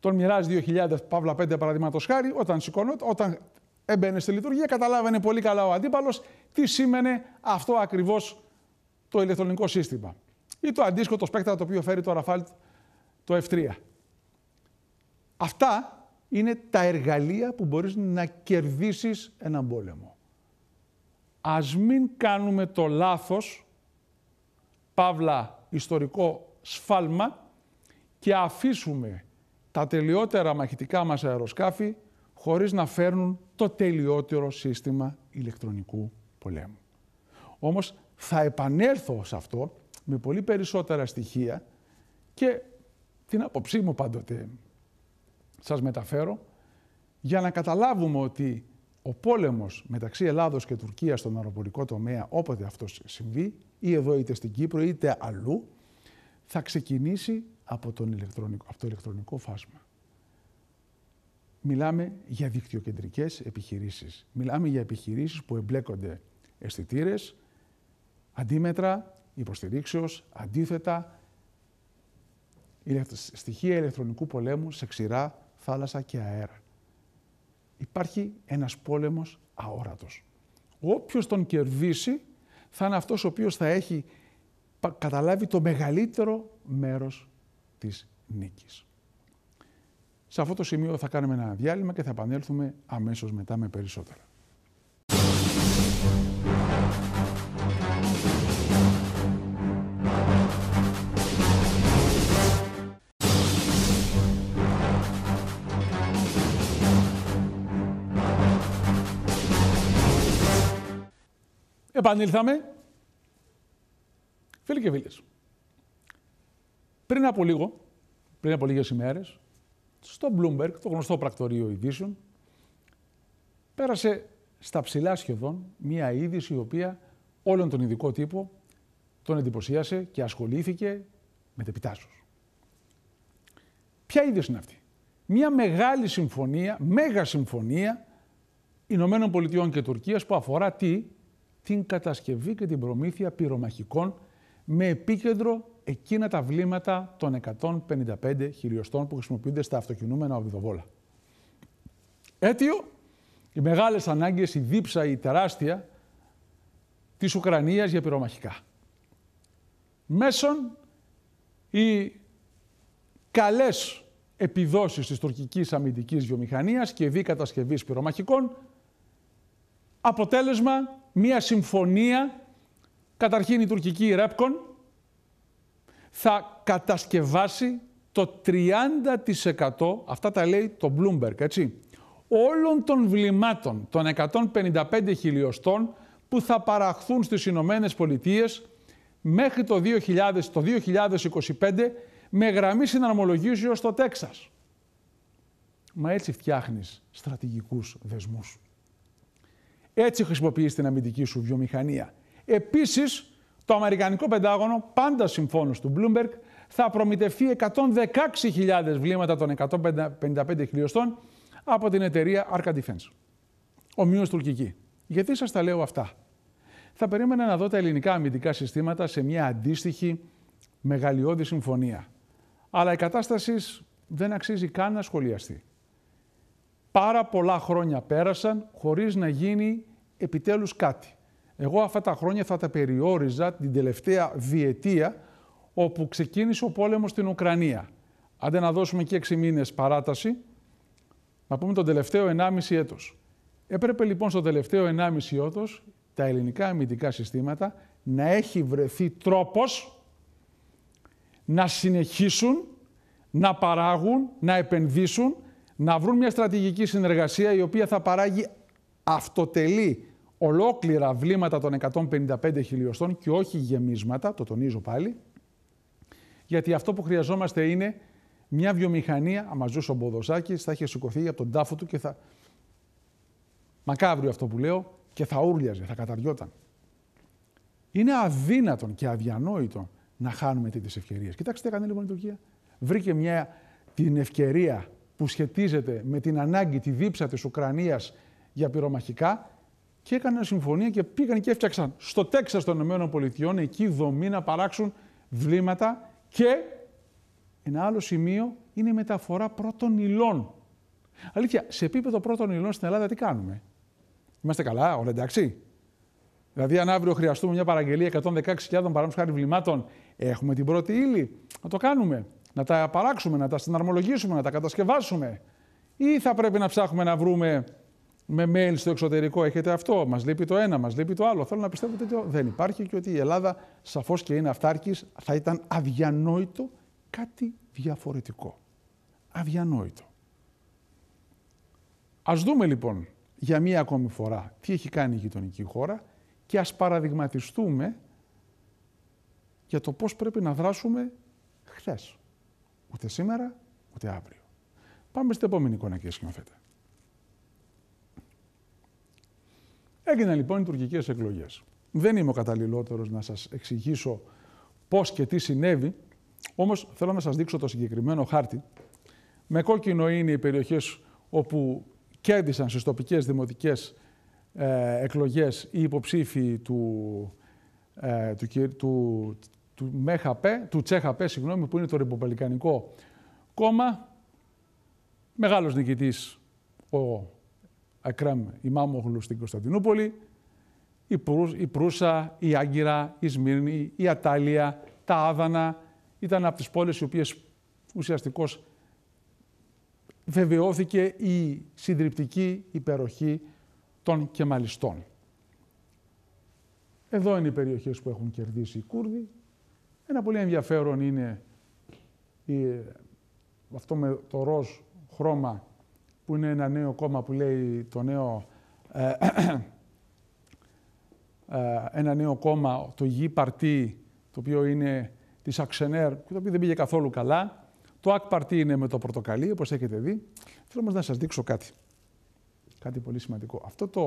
τον μοιράζει 2.000 παύλα 5 παραδείγματος χάρη, όταν, σηκώνω, όταν έμπαινε στη λειτουργία, καταλάβαινε πολύ καλά ο αντίπαλος τι σήμαινε αυτό ακριβώς το ηλεκτρονικό σύστημα. Ή το αντίστοιχο το σπέκτρα το οποίο φέρει το Rafale το F3. Αυτά είναι τα εργαλεία που μπορείς να κερδίσεις έναν πόλεμο. Ας μην κάνουμε το λάθος, παύλα ιστορικό σφάλμα, και αφήσουμε τα τελειότερα μαχητικά μας αεροσκάφη χωρίς να φέρνουν το τελειότερο σύστημα ηλεκτρονικού πολέμου. Όμως θα επανέλθω σε αυτό με πολύ περισσότερα στοιχεία και την άποψή μου πάντοτε σας μεταφέρω για να καταλάβουμε ότι ο πόλεμος μεταξύ Ελλάδος και Τουρκίας στον αεροπορικό τομέα, όποτε αυτός συμβεί, ή εδώ είτε στην Κύπρο είτε αλλού, θα ξεκινήσει από, τον ηλεκτρονικό, από το ηλεκτρονικό φάσμα. Μιλάμε για δικτυοκεντρικές επιχειρήσεις. Μιλάμε για επιχειρήσεις που εμπλέκονται αισθητήρες, αντίμετρα, υποστηρίξεως, αντίθετα, στοιχεία ηλεκτρονικού πολέμου σε ξηρά θάλασσα και αέρα. Υπάρχει ένας πόλεμος αόρατος. Όποιος τον κερδίσει θα είναι αυτός ο οποίος θα έχει καταλάβει το μεγαλύτερο μέρος της νίκης. Σε αυτό το σημείο θα κάνουμε ένα διάλειμμα και θα επανέλθουμε αμέσως μετά με περισσότερα. Επανήλθαμε. Φίλοι και φίλες, πριν από λίγο, πριν από λίγες ημέρες, στο Bloomberg, το γνωστό πρακτορείο ειδήσεων, πέρασε στα ψηλά σχεδόν μία είδηση η οποία όλον τον ειδικό τύπο τον εντυπωσίασε και ασχολήθηκε με τεπιτάσους. Ποια είδηση είναι αυτή. Μία μεγάλη συμφωνία, μέγα συμφωνία Ηνωμένων Πολιτειών και Τουρκίας που αφορά τι, την κατασκευή και την προμήθεια πυρομαχικών με επίκεντρο εκείνα τα βλήματα των 155 χιλιοστών που χρησιμοποιούνται στα αυτοκινούμενα οδηγοβόλα. Έτιο οι μεγάλες ανάγκες, η δίψα, η τεράστια της Ουκρανίας για πυρομαχικά. Μέσον, οι καλές επιδόσεις της τουρκικής αμυντικής βιομηχανίας και δι κατασκευής πυρομαχικών, αποτέλεσμα μία συμφωνία, καταρχήν η τουρκική Ρέπκον, θα κατασκευάσει το 30% αυτά τα λέει το Bloomberg, έτσι, όλων των βλημάτων των 155 χιλιοστών που θα παραχθούν στις Ηνωμένες Πολιτείες μέχρι το, 2000, το 2025 με γραμμή συναρμολογήσεως στο Τέξας. Μα έτσι φτιάχνεις στρατηγικούς δεσμούς. Έτσι χρησιμοποιείς την αμυντική σου βιομηχανία. Επίσης, το Αμερικανικό Πεντάγωνο, πάντα συμφώνω του Bloomberg, θα προμηθευτεί 116.000 βλήματα των 155 χιλιοστών από την εταιρεία Arca Defense. Ομοίως τουρκική. Γιατί σας τα λέω αυτά. Θα περίμενα να δω τα ελληνικά αμυντικά συστήματα σε μια αντίστοιχη μεγαλειώδη συμφωνία. Αλλά η κατάστασης δεν αξίζει καν να σχολιαστεί. Πάρα πολλά χρόνια πέρασαν χωρίς να γίνει επιτέλους κάτι. Εγώ αυτά τα χρόνια θα τα περιόριζα την τελευταία διετία όπου ξεκίνησε ο πόλεμος στην Ουκρανία. Άντε να δώσουμε και έξι μήνες παράταση, να πούμε τον τελευταίο ενάμιση έτος. Έπρεπε λοιπόν στο τελευταίο ενάμιση έτος τα ελληνικά αμυντικά συστήματα να έχει βρεθεί τρόπος να συνεχίσουν, να παράγουν, να επενδύσουν να βρουν μια στρατηγική συνεργασία η οποία θα παράγει αυτοτελή ολόκληρα βλήματα των 155 χιλιοστών και όχι γεμίσματα, το τονίζω πάλι, γιατί αυτό που χρειαζόμαστε είναι μια βιομηχανία, ζούσε ο Μποδοσάκης, θα είχε σηκωθεί από τον τάφο του και θα... Μακάβριο αυτό που λέω και θα ούρλιαζε, θα καταριόταν. Είναι αδύνατον και αδιανόητο να χάνουμε τέτοιες ευκαιρίες. Κοιτάξτε τι έκανε λοιπόν η Τουρκία. Βρήκε μια, την ευκαιρία που σχετίζεται με την ανάγκη, τη δίψα της Ουκρανίας για πυρομαχικά και έκαναν συμφωνία και πήγαν και έφτιαξαν στο Τέξας των ΗΠΑ εκεί δομή να παράξουν βλήματα και ένα άλλο σημείο είναι η μεταφορά πρώτων υλών. Αλήθεια, σε επίπεδο πρώτων υλών στην Ελλάδα τι κάνουμε. Είμαστε καλά, όλα εντάξει. Δηλαδή, αν αύριο χρειαστούμε μια παραγγελία 116.000 παράμετρων βλημάτων, έχουμε την πρώτη ύλη. Να το κάνουμε να τα παράξουμε, να τα συναρμολογήσουμε, να τα κατασκευάσουμε. Ή θα πρέπει να ψάχνουμε να βρούμε με mail στο εξωτερικό. Έχετε αυτό, μας λείπει το ένα, μας λείπει το άλλο. Θέλω να πιστεύετε ότι δεν υπάρχει και ότι η Ελλάδα σαφώς και είναι αυτάρκης. Θα ήταν αδιανόητο κάτι διαφορετικό. Αδιανόητο. Ας δούμε λοιπόν για μία ακόμη φορά τι έχει κάνει η γειτονική χώρα και ας παραδειγματιστούμε για το πώς πρέπει να δράσουμε χθες. Ούτε σήμερα, ούτε αύριο. Πάμε στην επόμενη εικόνα, και σκηνοθέτα. Έγιναν λοιπόν οι τουρκικές εκλογές. Δεν είμαι ο καταλληλότερος να σας εξηγήσω πώς και τι συνέβη, όμως θέλω να σας δείξω το συγκεκριμένο χάρτη. Με κόκκινο είναι οι περιοχές όπου κέρδισαν στις τοπικές δημοτικές ε, εκλογές οι υποψήφοι του, ε, του, του, του, ΜΕΧΑΠ, του ΤΣΕΧΑΠΕ, συγγνώμη, που είναι το ρεποπαλικανικό Κόμμα. Μεγάλος νικητής ο Ακρέμ Μάμογλου στην Κωνσταντινούπολη. Η, Προύσα, η Άγκυρα, η Σμύρνη, η Ατάλια, τα Άδανα ήταν από τις πόλεις οι οποίες ουσιαστικώς βεβαιώθηκε η συντριπτική υπεροχή των Κεμαλιστών. Εδώ είναι οι περιοχές που έχουν κερδίσει οι Κούρδοι, ένα πολύ ενδιαφέρον είναι η, αυτό με το ροζ χρώμα που είναι ένα νέο κόμμα που λέει το νέο... Ε, ε ένα νέο κόμμα, το Γη Παρτί, το οποίο είναι της Αξενέρ, το οποίο δεν πήγε καθόλου καλά. Το ΑΚ Παρτί είναι με το πορτοκαλί, όπως έχετε δει. Θέλω όμως να σας δείξω κάτι. Κάτι πολύ σημαντικό. Αυτό το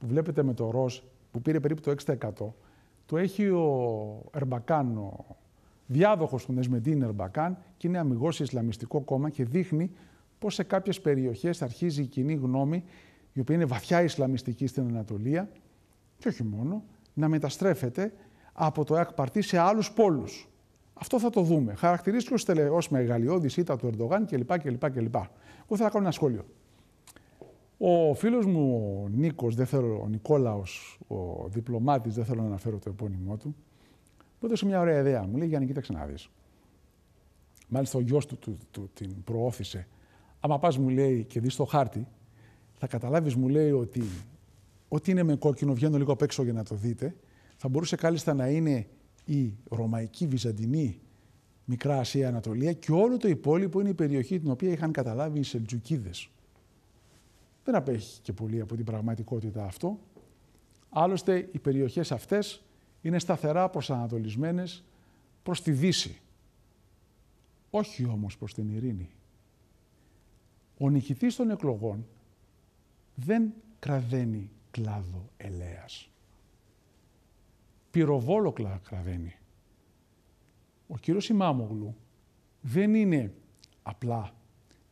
που βλέπετε με το ροζ, που πήρε περίπου το 6%, το έχει ο Ερμπακάν, ο διάδοχος του Νεσμεντίν Ερμπακάν, και είναι αμυγός Ισλαμιστικό κόμμα και δείχνει πώ σε κάποιες περιοχές αρχίζει η κοινή γνώμη, η οποία είναι βαθιά Ισλαμιστική στην Ανατολία, και όχι μόνο, να μεταστρέφεται από το ΑΚΠΑΡΤΗ σε άλλους πόλους. Αυτό θα το δούμε. Χαρακτηρίστηκε ως μεγαλειώδης ήττα του Ερντογάν κλπ. Εγώ θα κάνω ένα σχόλιο. Ο φίλος μου ο Νίκος, δεν ο Νικόλαος, ο διπλωμάτης, δεν θέλω να αναφέρω το επώνυμό του, μου έδωσε μια ωραία ιδέα. Μου λέει, Γιάννη, κοίταξε να δεις. Μάλιστα ο γιος του, του, την προώθησε. Άμα πας, μου λέει, και δεί το χάρτη, θα καταλάβεις μου λέει, ότι ό,τι είναι με κόκκινο, βγαίνω λίγο απ' έξω για να το δείτε, θα μπορούσε κάλλιστα να είναι η Ρωμαϊκή Βυζαντινή Μικρά Ασία Ανατολία και όλο το υπόλοιπο είναι η περιοχή την οποία είχαν καταλάβει οι Σελτζουκίδες δεν απέχει και πολύ από την πραγματικότητα αυτό. Άλλωστε, οι περιοχές αυτές είναι σταθερά προσανατολισμένες προς τη Δύση. Όχι όμως προς την ειρήνη. Ο νικητής των εκλογών δεν κραδένει κλάδο ελέας. Πυροβόλο κραδένει. Ο κύριος Ημάμογλου δεν είναι απλά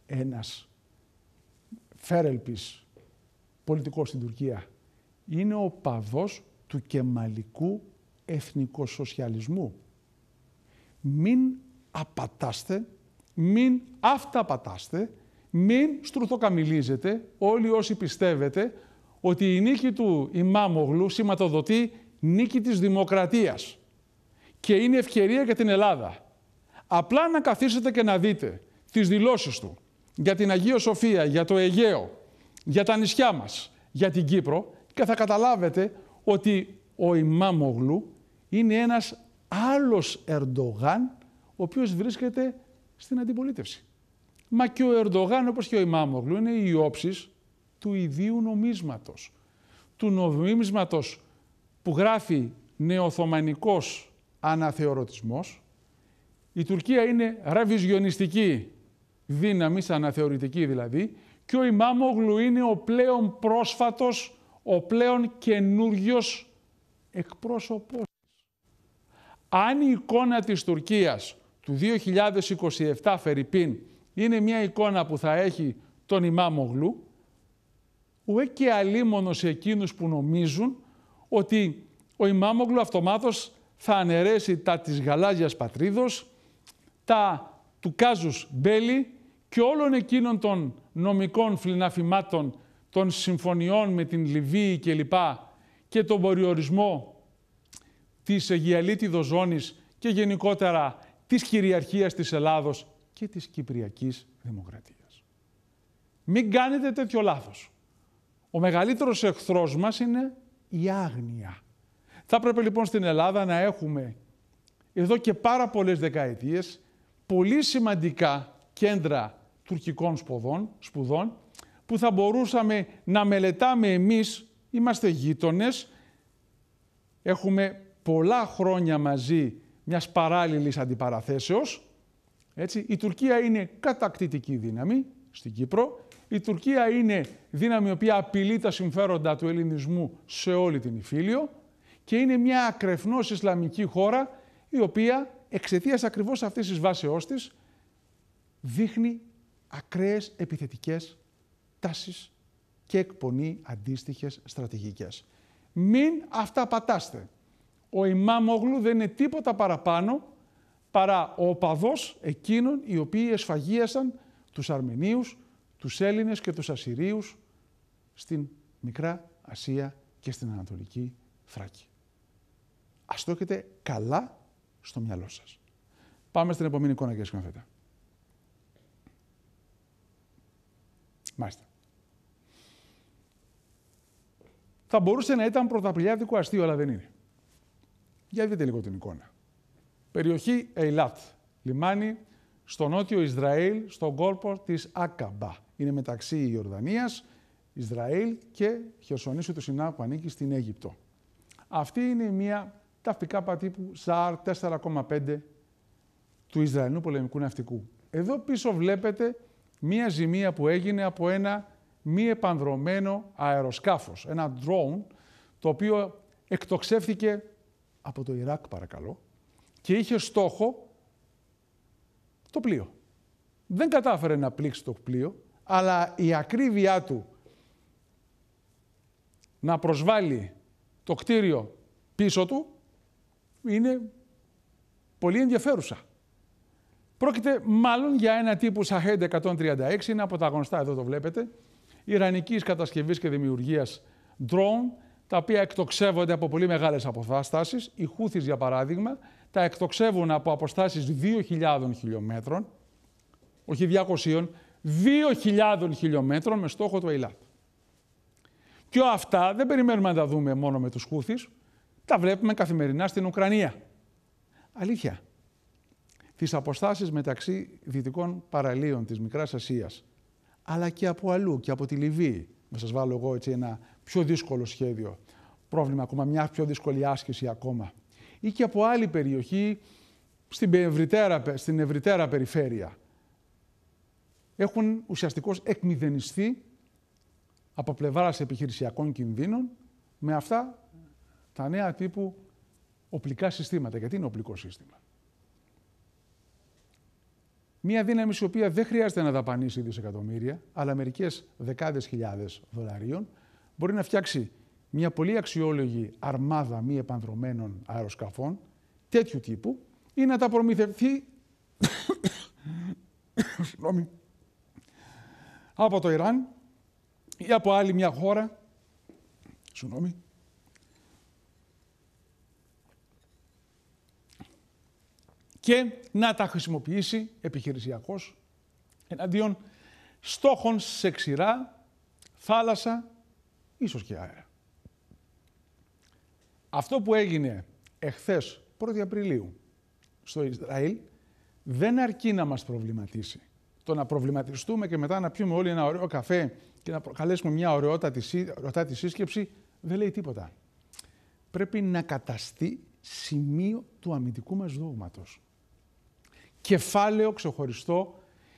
ένας Φέρελπης, πολιτικός στην Τουρκία, είναι ο παδός του κεμαλικού εθνικοσοσιαλισμού. Μην απατάστε, μην αυταπατάστε, μην στρουθοκαμιλίζετε όλοι όσοι πιστεύετε ότι η νίκη του Ημάμογλου σηματοδοτεί νίκη της δημοκρατίας και είναι ευκαιρία για την Ελλάδα. Απλά να καθίσετε και να δείτε τις δηλώσεις του, για την Αγία Σοφία, για το Αιγαίο, για τα νησιά μας, για την Κύπρο και θα καταλάβετε ότι ο Ιμάμογλου είναι ένας άλλος Ερντογάν ο οποίος βρίσκεται στην αντιπολίτευση. Μα και ο Ερντογάν όπως και ο Ημάμογλου είναι οι όψεις του ιδίου νομίσματος. Του νομίσματος που γράφει νεοθωμανικός αναθεωρωτισμός. Η Τουρκία είναι ραβιζιονιστική δύναμης, αναθεωρητική δηλαδή, και ο Ιμάμογλου είναι ο πλέον πρόσφατος, ο πλέον καινούριος εκπρόσωπός Αν η εικόνα της Τουρκίας του 2027 Φερρυπίν είναι μια εικόνα που θα έχει τον Ιμάμογλου, ουέ ε και αλίμονος σε εκείνους που νομίζουν ότι ο Ιμάμογλου αυτομάτως θα αναιρέσει τα της γαλάζιας πατρίδος, τα του Κάζους μπέλι και όλων εκείνων των νομικών φλιναφημάτων, των συμφωνιών με την Λιβύη κλπ. και τον περιορισμό της Αιγιαλίτιδος ζώνης και γενικότερα της κυριαρχίας της Ελλάδος και της Κυπριακής Δημοκρατίας. Μην κάνετε τέτοιο λάθος. Ο μεγαλύτερος εχθρός μας είναι η άγνοια. Θα πρέπει λοιπόν στην Ελλάδα να έχουμε εδώ και πάρα πολλές δεκαετίες πολύ σημαντικά κέντρα τουρκικών σπουδών, σπουδών που θα μπορούσαμε να μελετάμε εμείς, είμαστε γείτονες, έχουμε πολλά χρόνια μαζί μιας παράλληλης αντιπαραθέσεως. Έτσι. Η Τουρκία είναι κατακτητική δύναμη στην Κύπρο. Η Τουρκία είναι δύναμη η οποία απειλεί τα συμφέροντα του ελληνισμού σε όλη την Ιφίλιο και είναι μια ακρεφνώς Ισλαμική χώρα η οποία εξαιτίας ακριβώς αυτής της βάσεώς της δείχνει ακραίες επιθετικές τάσεις και εκπονεί αντίστοιχες στρατηγικές. Μην αυτά πατάστε. Ο Ημάμογλου δεν είναι τίποτα παραπάνω παρά ο οπαδός εκείνων οι οποίοι εσφαγίασαν τους Αρμενίους, τους Έλληνες και τους Ασσυρίους στην Μικρά Ασία και στην Ανατολική Θράκη. Ας το έχετε καλά στο μυαλό σας. Πάμε στην επόμενη εικόνα, και Θα μπορούσε να ήταν πρωταπηλιάτικο αστείο, αλλά δεν είναι. Για δείτε λίγο την εικόνα. Περιοχή Ειλάτ, λιμάνι στο νότιο Ισραήλ, στον κόλπο της Άκαμπα. Είναι μεταξύ Ιορδανίας, Ισραήλ και Χερσονήσου του Σινά που ανήκει στην Αίγυπτο. Αυτή είναι μια ταυτικά πατύπου ΣΑΡ 4,5 του Ισραηλινού πολεμικού ναυτικού. Εδώ πίσω βλέπετε μία ζημία που έγινε από ένα μη επανδρομένο αεροσκάφος, ένα drone, το οποίο εκτοξεύθηκε από το Ιράκ παρακαλώ και είχε στόχο το πλοίο. Δεν κατάφερε να πλήξει το πλοίο, αλλά η ακρίβειά του να προσβάλλει το κτίριο πίσω του είναι πολύ ενδιαφέρουσα. Πρόκειται μάλλον για ένα τύπου Σαχέντ 136, είναι από τα γνωστά, εδώ το βλέπετε, ιρανικής κατασκευής και δημιουργίας drone, τα οποία εκτοξεύονται από πολύ μεγάλες αποστάσεις. Οι χούθης, για παράδειγμα, τα εκτοξεύουν από αποστάσεις 2.000 χιλιόμετρων, όχι 200, 2.000 χιλιόμετρων με στόχο το Ελλάδ. Και αυτά δεν περιμένουμε να τα δούμε μόνο με τους Χούθης, τα βλέπουμε καθημερινά στην Ουκρανία. Αλήθεια τις αποστάσεις μεταξύ δυτικών παραλίων της Μικράς Ασίας, αλλά και από αλλού και από τη Λιβύη. Να σας βάλω εγώ έτσι ένα πιο δύσκολο σχέδιο, πρόβλημα ακόμα, μια πιο δύσκολη άσκηση ακόμα. Ή και από άλλη περιοχή, στην ευρυτέρα, περιφέρεια. Έχουν ουσιαστικώς εκμηδενιστεί από πλευράς επιχειρησιακών κινδύνων με αυτά τα νέα τύπου οπλικά συστήματα. Γιατί είναι οπλικό σύστημα. Μία δύναμη η οποία δεν χρειάζεται να δαπανίσει δισεκατομμύρια, αλλά μερικές δεκάδες χιλιάδες δολαρίων, μπορεί να φτιάξει μια πολύ αξιόλογη αρμάδα μη επανδρομένων αεροσκαφών τέτοιου τύπου ή να τα προμηθευτεί από το Ιράν ή από άλλη μια χώρα. Συγγνώμη. και να τα χρησιμοποιήσει επιχειρησιακώς εναντίον στόχων σε ξηρά, θάλασσα, ίσως και αέρα. Αυτό που έγινε εχθές 1η Απριλίου στο Ισραήλ δεν αρκεί να μας προβληματίσει. Το να προβληματιστούμε και μετά να πιούμε όλοι ένα ωραίο καφέ και να προκαλέσουμε μια ωραιότατη σύσκεψη δεν λέει τίποτα. Πρέπει να καταστεί σημείο του αμυντικού μας δόγματος κεφάλαιο ξεχωριστό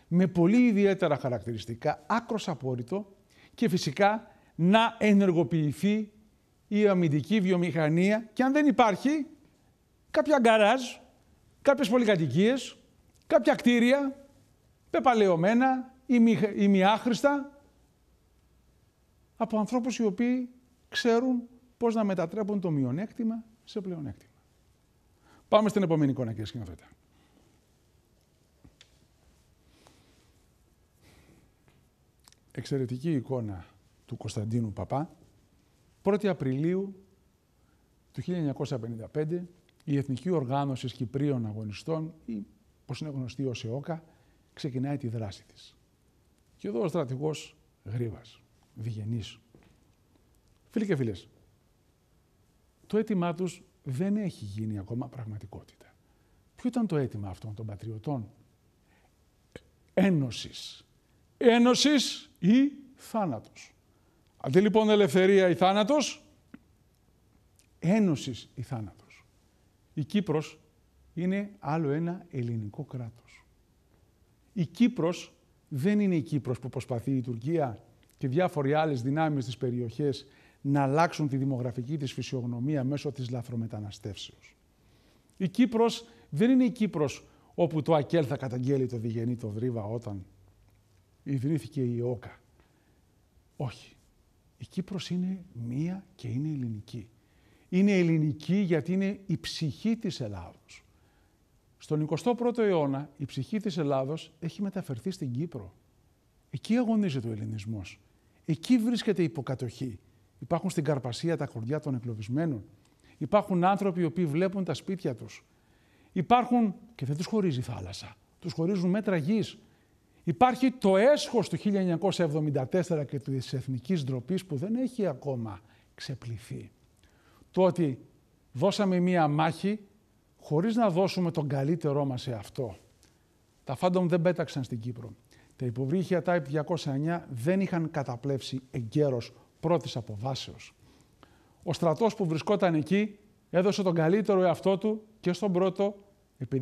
με πολύ ιδιαίτερα χαρακτηριστικά, άκρος απόρριτο και φυσικά να ενεργοποιηθεί η αμυντική βιομηχανία και αν δεν υπάρχει κάποια γκαράζ, κάποιες πολυκατοικίες, κάποια κτίρια πεπαλαιωμένα ή μη, άχρηστα από ανθρώπους οι οποίοι ξέρουν πώς να μετατρέπουν το μειονέκτημα σε πλεονέκτημα. Πάμε στην επόμενη εικόνα κύριε σκηνοθέτα. εξαιρετική εικόνα του Κωνσταντίνου Παπά. 1η Απριλίου του 1955 η Εθνική Οργάνωση Κυπρίων Αγωνιστών, ή όπως είναι γνωστή ως ΕΟΚΑ, ξεκινάει τη δράση της. Και εδώ ο στρατηγός Γρίβας, Διγενής. Φίλοι και φίλες, το αίτημά τους δεν έχει γίνει ακόμα πραγματικότητα. Ποιο ήταν το αίτημα αυτών των πατριωτών ένωσης ένωσης ή θάνατος. Αντί λοιπόν ελευθερία ή θάνατος, ένωσης ή θάνατος. Η Κύπρος είναι άλλο ένα ελληνικό κράτος. Η Κύπρος δεν είναι η Κύπρος που προσπαθεί η Τουρκία και διάφοροι άλλες δυνάμεις της περιοχές να αλλάξουν τη δημογραφική της φυσιογνωμία μέσω της λαθρομεταναστεύσεως. Η Κύπρος δεν είναι η κυπρος που προσπαθει η τουρκια και διαφοροι αλλες δυναμεις της περιοχης να αλλαξουν τη όπου το ΑΚΕΛ θα καταγγέλει το διγενή το δρύβα όταν ιδρύθηκε η ΟΚΑ. Όχι. Η Κύπρος είναι μία και είναι ελληνική. Είναι ελληνική γιατί είναι η ψυχή της Ελλάδος. Στον 21ο αιώνα η ψυχή της Ελλάδος έχει μεταφερθεί στην Κύπρο. Εκεί αγωνίζεται ο ελληνισμός. Εκεί βρίσκεται η υποκατοχή. Υπάρχουν στην Καρπασία τα χωριά των εκλογισμένων. Υπάρχουν άνθρωποι οι οποίοι βλέπουν τα σπίτια τους. Υπάρχουν, και δεν τους χωρίζει η θάλασσα, τους χωρίζουν μέτρα γης. Υπάρχει το έσχος του 1974 και της εθνικής ντροπής που δεν έχει ακόμα ξεπληθεί. Το ότι δώσαμε μία μάχη χωρίς να δώσουμε τον καλύτερό μας σε αυτό. Τα Φάντομ δεν πέταξαν στην Κύπρο. Τα υποβρύχια Type 209 δεν είχαν καταπλέψει εγκαίρως πρώτης αποβάσεως. Ο στρατός που βρισκόταν εκεί έδωσε τον καλύτερο εαυτό του και στον πρώτο επί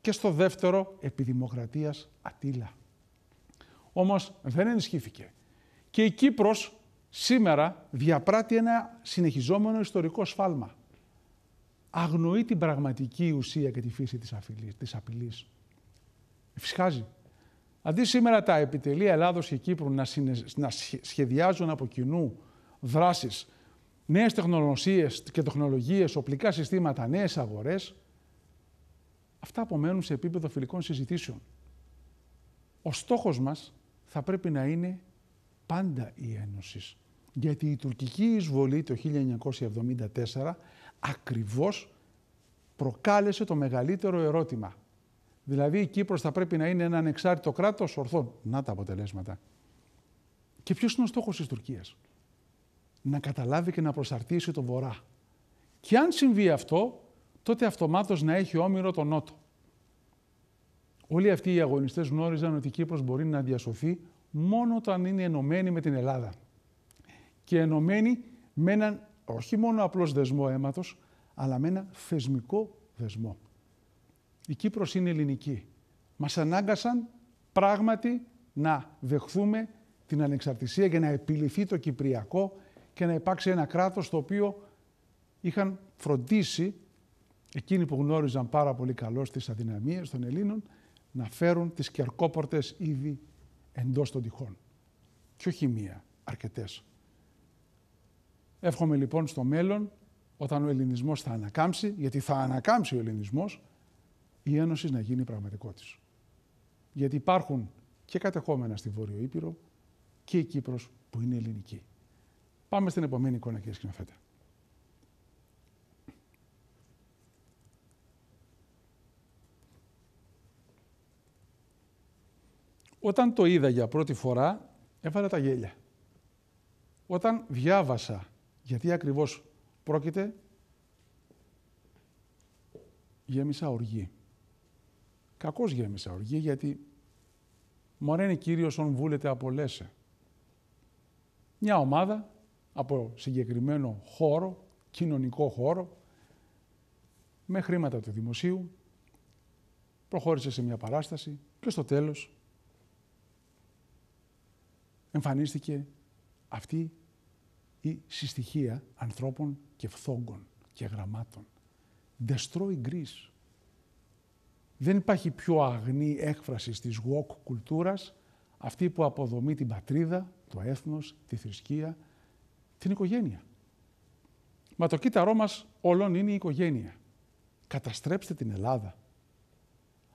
και στο δεύτερο επί δημοκρατίας Ατήλα. Όμως δεν ενισχύθηκε. Και η Κύπρος σήμερα διαπράττει ένα συνεχιζόμενο ιστορικό σφάλμα. Αγνοεί την πραγματική ουσία και τη φύση της, αφιλής, της απειλής. Φυσχάζει. Αντί σήμερα τα επιτελεία Ελλάδος και Κύπρου να, συνε... να σχεδιάζουν από κοινού δράσεις, νέες τεχνολογίες και τεχνολογίες, οπλικά συστήματα, νέες αγορές, Αυτά απομένουν σε επίπεδο φιλικών συζητήσεων. Ο στόχος μας θα πρέπει να είναι πάντα η Ένωση. Γιατί η τουρκική εισβολή το 1974 ακριβώς προκάλεσε το μεγαλύτερο ερώτημα. Δηλαδή η Κύπρος θα πρέπει να είναι ένα ανεξάρτητο κράτος ορθών. Να τα αποτελέσματα. Και ποιος είναι ο στόχος της Τουρκίας. Να καταλάβει και να προσαρτήσει το Βορρά. Και αν συμβεί αυτό, τότε αυτομάτως να έχει όμοιρο τον Νότο. Όλοι αυτοί οι αγωνιστές γνώριζαν ότι η Κύπρος μπορεί να διασωθεί μόνο όταν είναι ενωμένη με την Ελλάδα. Και ενωμένη με έναν όχι μόνο απλός δεσμό αίματος, αλλά με ένα θεσμικό δεσμό. Η Κύπρος είναι ελληνική. Μας ανάγκασαν πράγματι να δεχθούμε την ανεξαρτησία για να επιληθεί το Κυπριακό και να υπάρξει ένα κράτος το οποίο είχαν φροντίσει εκείνοι που γνώριζαν πάρα πολύ καλώ τι αδυναμίες των Ελλήνων, να φέρουν τις κερκόπορτες ήδη εντός των τυχών. Και όχι μία, αρκετές. Εύχομαι λοιπόν στο μέλλον, όταν ο ελληνισμός θα ανακάμψει, γιατί θα ανακάμψει ο ελληνισμός η Ένωση να γίνει πραγματικότητα. Γιατί υπάρχουν και κατεχόμενα στη Βόρειο Ήπειρο και η Κύπρος που είναι ελληνική. Πάμε στην επόμενη εικόνα κύριε Σκηνοθέτα. Όταν το είδα για πρώτη φορά, έβαλα τα γέλια. Όταν διάβασα γιατί ακριβώς πρόκειται, γέμισα οργή. Κακώς γέμισα οργή, γιατί μωρένει Κύριος όν βούλεται από λέσε. Μια ομάδα από συγκεκριμένο χώρο, κοινωνικό χώρο, με χρήματα του δημοσίου, προχώρησε σε μια παράσταση και στο τέλος εμφανίστηκε αυτή η συστοιχία ανθρώπων και φθόγκων και γραμμάτων. Destroy Greece. Δεν υπάρχει πιο αγνή έκφραση της woke κουλτούρας, αυτή που αποδομεί την πατρίδα, το έθνος, τη θρησκεία, την οικογένεια. Μα το κύτταρό μας όλων είναι η οικογένεια. Καταστρέψτε την Ελλάδα.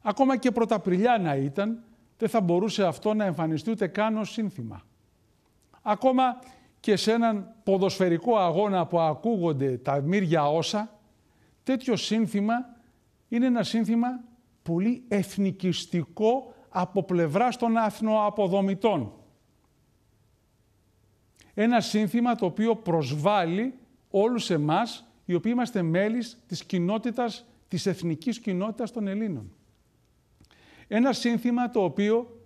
Ακόμα και πρωταπριλιά να ήταν, δεν θα μπορούσε αυτό να εμφανιστεί ούτε καν ως σύνθημα. Ακόμα και σε έναν ποδοσφαιρικό αγώνα που ακούγονται τα μύρια όσα, τέτοιο σύνθημα είναι ένα σύνθημα πολύ εθνικιστικό από πλευράς των αθνοαποδομητών. Ένα σύνθημα το οποίο προσβάλλει όλους εμάς οι οποίοι είμαστε μέλη της κοινότητας, της εθνικής κοινότητας των Ελλήνων. Ένα σύνθημα το οποίο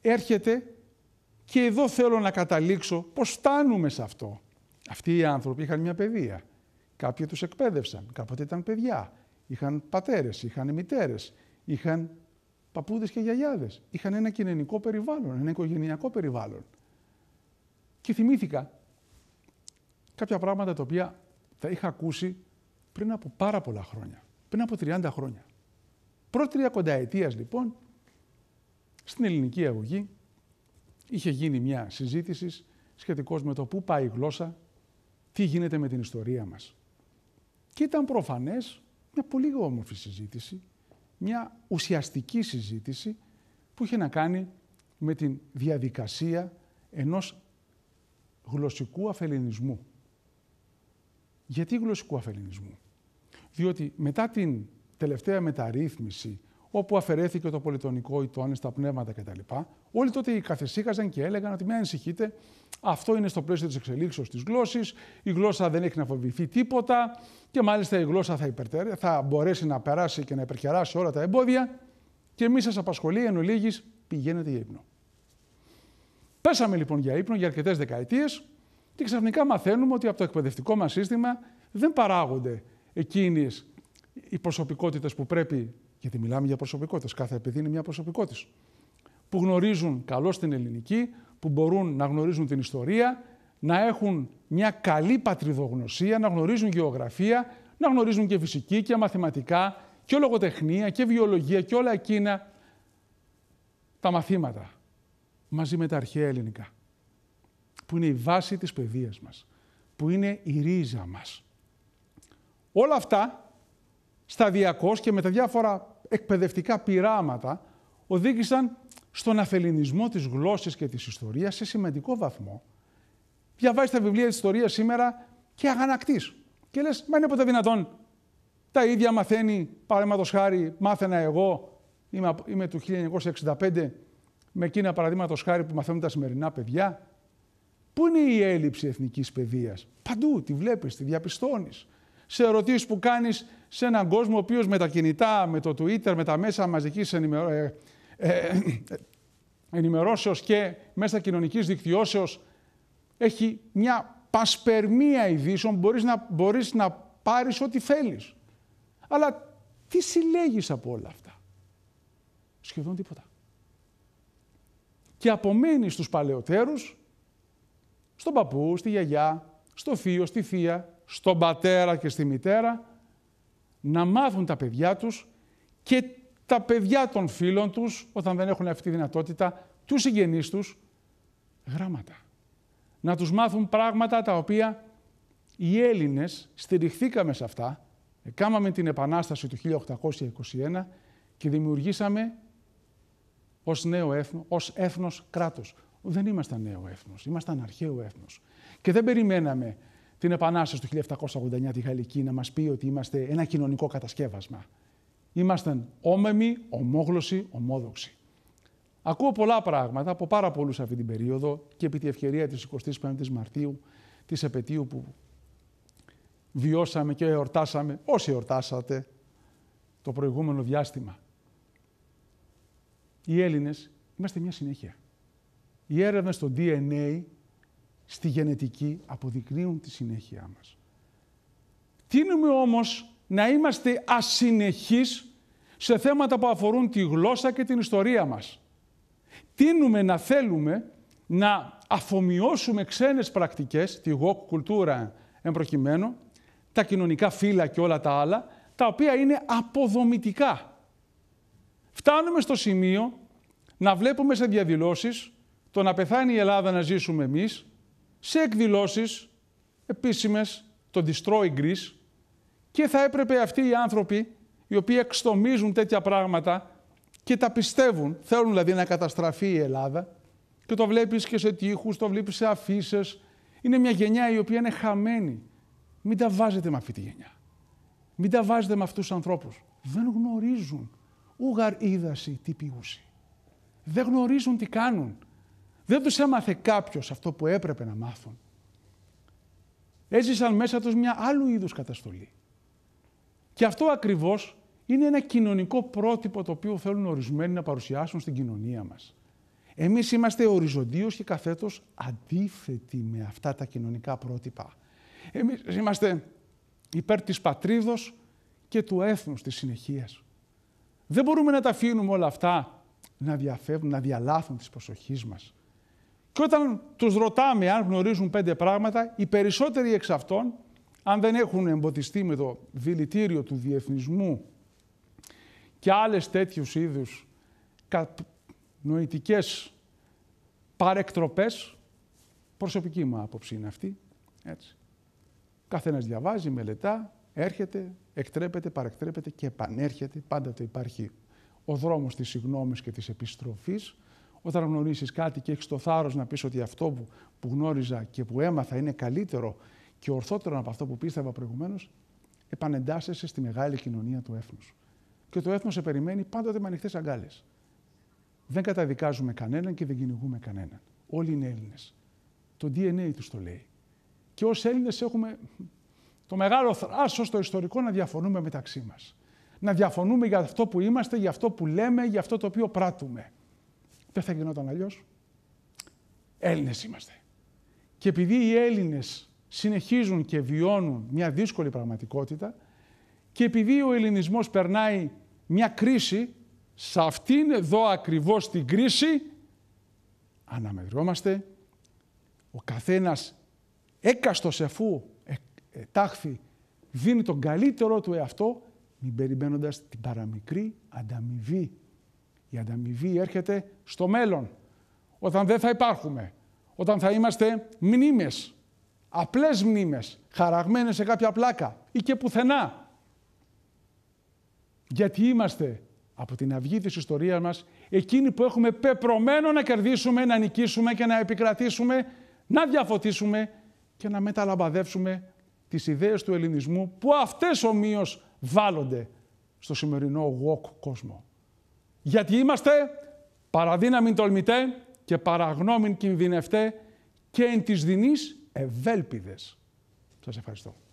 έρχεται και εδώ θέλω να καταλήξω πώς φτάνουμε σε αυτό. Αυτοί οι άνθρωποι είχαν μια παιδεία. Κάποιοι τους εκπαίδευσαν. Κάποτε ήταν παιδιά. Είχαν πατέρες, είχαν μητέρες, είχαν παππούδες και γιαγιάδες. Είχαν ένα κοινωνικό περιβάλλον, ένα οικογενειακό περιβάλλον. Και θυμήθηκα κάποια πράγματα τα οποία θα είχα ακούσει πριν από πάρα πολλά χρόνια. Πριν από 30 χρόνια. Πρώτη τριακονταετίας λοιπόν, στην ελληνική αγωγή είχε γίνει μια συζήτηση σχετικώς με το πού πάει η γλώσσα, τι γίνεται με την ιστορία μας. Και ήταν προφανές μια πολύ όμορφη συζήτηση, μια ουσιαστική συζήτηση που είχε να κάνει με την διαδικασία ενός γλωσσικού αφελινισμού. Γιατί γλωσσικού αφελινισμού. Διότι μετά την τελευταία μεταρρύθμιση, όπου αφαιρέθηκε το πολιτονικό το τα πνεύματα κτλ. Όλοι τότε καθησύχαζαν και έλεγαν ότι με ανησυχείτε, αυτό είναι στο πλαίσιο της εξελίξεως της γλώσσα. Η γλώσσα δεν έχει να φοβηθεί τίποτα και μάλιστα η γλώσσα θα, θα μπορέσει να περάσει και να υπερκεράσει όλα τα εμπόδια. Και μη σας απασχολεί εν ολίγης, πηγαίνετε για ύπνο. Πέσαμε λοιπόν για ύπνο για αρκετές δεκαετίες και ξαφνικά μαθαίνουμε ότι από το εκπαιδευτικό μας σύστημα δεν παράγονται εκείνες οι προσωπικότητες που πρέπει, γιατί μιλάμε για προσωπικότητες, κάθε παιδί είναι μια προσωπικότητα, που γνωρίζουν καλώ την ελληνική, που μπορούν να γνωρίζουν την ιστορία, να έχουν μια καλή πατριδογνωσία, να γνωρίζουν γεωγραφία, να γνωρίζουν και φυσική και μαθηματικά και λογοτεχνία και βιολογία και όλα εκείνα τα μαθήματα μαζί με τα αρχαία ελληνικά που είναι η βάση της παιδείας μας, που είναι η ρίζα μας. Όλα αυτά σταδιακώ και με τα διάφορα εκπαιδευτικά πειράματα οδήγησαν στον αφελινισμό της γλώσσης και της ιστορίας σε σημαντικό βαθμό. Διαβάζεις τα βιβλία της ιστορίας σήμερα και αγανακτείς. Και λες, μα είναι ποτέ δυνατόν. Τα ίδια μαθαίνει, παραδείγματος χάρη, μάθαινα εγώ, είμαι, είμαι του 1965, με εκείνα παραδείγματος χάρη που μαθαίνουν τα σημερινά παιδιά. Πού είναι η έλλειψη εθνικής παιδείας. Παντού τη βλέπεις, τη διαπιστώνεις σε ερωτήσεις που κάνεις σε έναν κόσμο ο οποίος με τα κινητά, με το Twitter, με τα μέσα μαζικής ενημερω... Ε, ε, ε, ενημερώσεως και μέσα κοινωνικής δικτυώσεως έχει μια πασπερμία ειδήσεων, μπορείς να, μπορείς να πάρεις ό,τι θέλεις. Αλλά τι συλλέγεις από όλα αυτά. Σχεδόν τίποτα. Και απομένεις στους παλαιότερους, στον παππού, στη γιαγιά, στο θείο, στη θεία, στον πατέρα και στη μητέρα να μάθουν τα παιδιά τους και τα παιδιά των φίλων τους, όταν δεν έχουν αυτή τη δυνατότητα, τους συγγενείς τους, γράμματα. Να τους μάθουν πράγματα τα οποία οι Έλληνες στηριχθήκαμε σε αυτά, κάμαμε την Επανάσταση του 1821 και δημιουργήσαμε ως νέο έθνο, ως έθνος κράτος. Δεν ήμασταν νέο έθνος, ήμασταν αρχαίο έθνος. Και δεν περιμέναμε την Επανάσταση του 1789 τη Γαλλική να μας πει ότι είμαστε ένα κοινωνικό κατασκεύασμα. Είμαστε όμεμοι, ομόγλωσοι, ομόδοξοι. Ακούω πολλά πράγματα από πάρα πολλούς αυτή την περίοδο και επί τη ευκαιρία της 25ης Μαρτίου, της επαιτίου που βιώσαμε και εορτάσαμε, όσοι εορτάσατε, το προηγούμενο διάστημα. Οι Έλληνες είμαστε μια συνέχεια. Οι έρευνες στο DNA στη γενετική αποδεικνύουν τη συνέχειά μας. Τίνουμε όμως να είμαστε ασυνεχείς σε θέματα που αφορούν τη γλώσσα και την ιστορία μας. Τίνουμε να θέλουμε να αφομοιώσουμε ξένες πρακτικές, τη γοκ κουλτούρα εμπροκειμένου, τα κοινωνικά φύλλα και όλα τα άλλα, τα οποία είναι αποδομητικά. Φτάνουμε στο σημείο να βλέπουμε σε διαδηλώσεις το να πεθάνει η Ελλάδα να ζήσουμε εμείς, σε εκδηλώσεις επίσημες το Destroy Greece και θα έπρεπε αυτοί οι άνθρωποι οι οποίοι εξτομίζουν τέτοια πράγματα και τα πιστεύουν, θέλουν δηλαδή να καταστραφεί η Ελλάδα και το βλέπεις και σε τείχους, το βλέπεις σε αφήσει. Είναι μια γενιά η οποία είναι χαμένη. Μην τα βάζετε με αυτή τη γενιά. Μην τα βάζετε με αυτούς τους ανθρώπους. Δεν γνωρίζουν ούγαρ είδαση τι πηγούσε. Δεν γνωρίζουν τι κάνουν. Δεν τους έμαθε κάποιος αυτό που έπρεπε να μάθουν. Έζησαν μέσα τους μια άλλου είδους καταστολή. Και αυτό ακριβώς είναι ένα κοινωνικό πρότυπο το οποίο θέλουν ορισμένοι να παρουσιάσουν στην κοινωνία μας. Εμείς είμαστε οριζοντίως και καθέτως αντίθετοι με αυτά τα κοινωνικά πρότυπα. Εμείς είμαστε υπέρ της πατρίδος και του έθνους της συνεχείας. Δεν μπορούμε να τα αφήνουμε όλα αυτά να διαφεύγουν, να διαλάθουν τις προσοχής μας. Και όταν τους ρωτάμε αν γνωρίζουν πέντε πράγματα, οι περισσότεροι εξ αυτών, αν δεν έχουν εμποτιστεί με το δηλητήριο του διεθνισμού και άλλες τέτοιους είδους νοητικές παρεκτροπές, προσωπική μου άποψη είναι αυτή, έτσι. Καθένας διαβάζει, μελετά, έρχεται, εκτρέπεται, παρεκτρέπεται και επανέρχεται, πάντα το υπάρχει ο δρόμος της συγνώμης και της επιστροφής, όταν γνωρίσει κάτι και έχεις το θάρρος να πεις ότι αυτό που, γνώριζα και που έμαθα είναι καλύτερο και ορθότερο από αυτό που πίστευα προηγουμένως, επανεντάσσεσαι στη μεγάλη κοινωνία του έθνους. Και το έθνος σε περιμένει πάντοτε με ανοιχτές αγκάλες. Δεν καταδικάζουμε κανέναν και δεν κυνηγούμε κανέναν. Όλοι είναι Έλληνες. Το DNA τους το λέει. Και ως Έλληνες έχουμε το μεγάλο θράσος στο ιστορικό να διαφωνούμε μεταξύ μας. Να διαφωνούμε για αυτό που είμαστε, για αυτό που λέμε, για αυτό το οποίο πράττουμε. Δεν θα γινόταν αλλιώς. Έλληνες είμαστε. Και επειδή οι Έλληνες συνεχίζουν και βιώνουν μια δύσκολη πραγματικότητα και επειδή ο ελληνισμός περνάει μια κρίση, σε αυτήν εδώ ακριβώς την κρίση αναμετριόμαστε. Ο καθένας έκαστος εφού ε, τάχθη δίνει τον καλύτερό του εαυτό, μην περιμένοντας την παραμικρή ανταμοιβή η ανταμοιβή έρχεται στο μέλλον, όταν δεν θα υπάρχουμε, όταν θα είμαστε μνήμες, απλές μνήμες, χαραγμένες σε κάποια πλάκα ή και πουθενά. Γιατί είμαστε από την αυγή της ιστορίας μας εκείνοι που έχουμε πεπρωμένο να κερδίσουμε, να νικήσουμε και να επικρατήσουμε, να διαφωτίσουμε και να μεταλαμπαδεύσουμε τις ιδέες του ελληνισμού που αυτές ομοίως βάλλονται στο σημερινό walk κόσμο. Γιατί είμαστε παραδύναμιν τολμητέ και παραγνώμην κινδυνευτέ και εν της δεινής ευέλπιδες. Σας ευχαριστώ.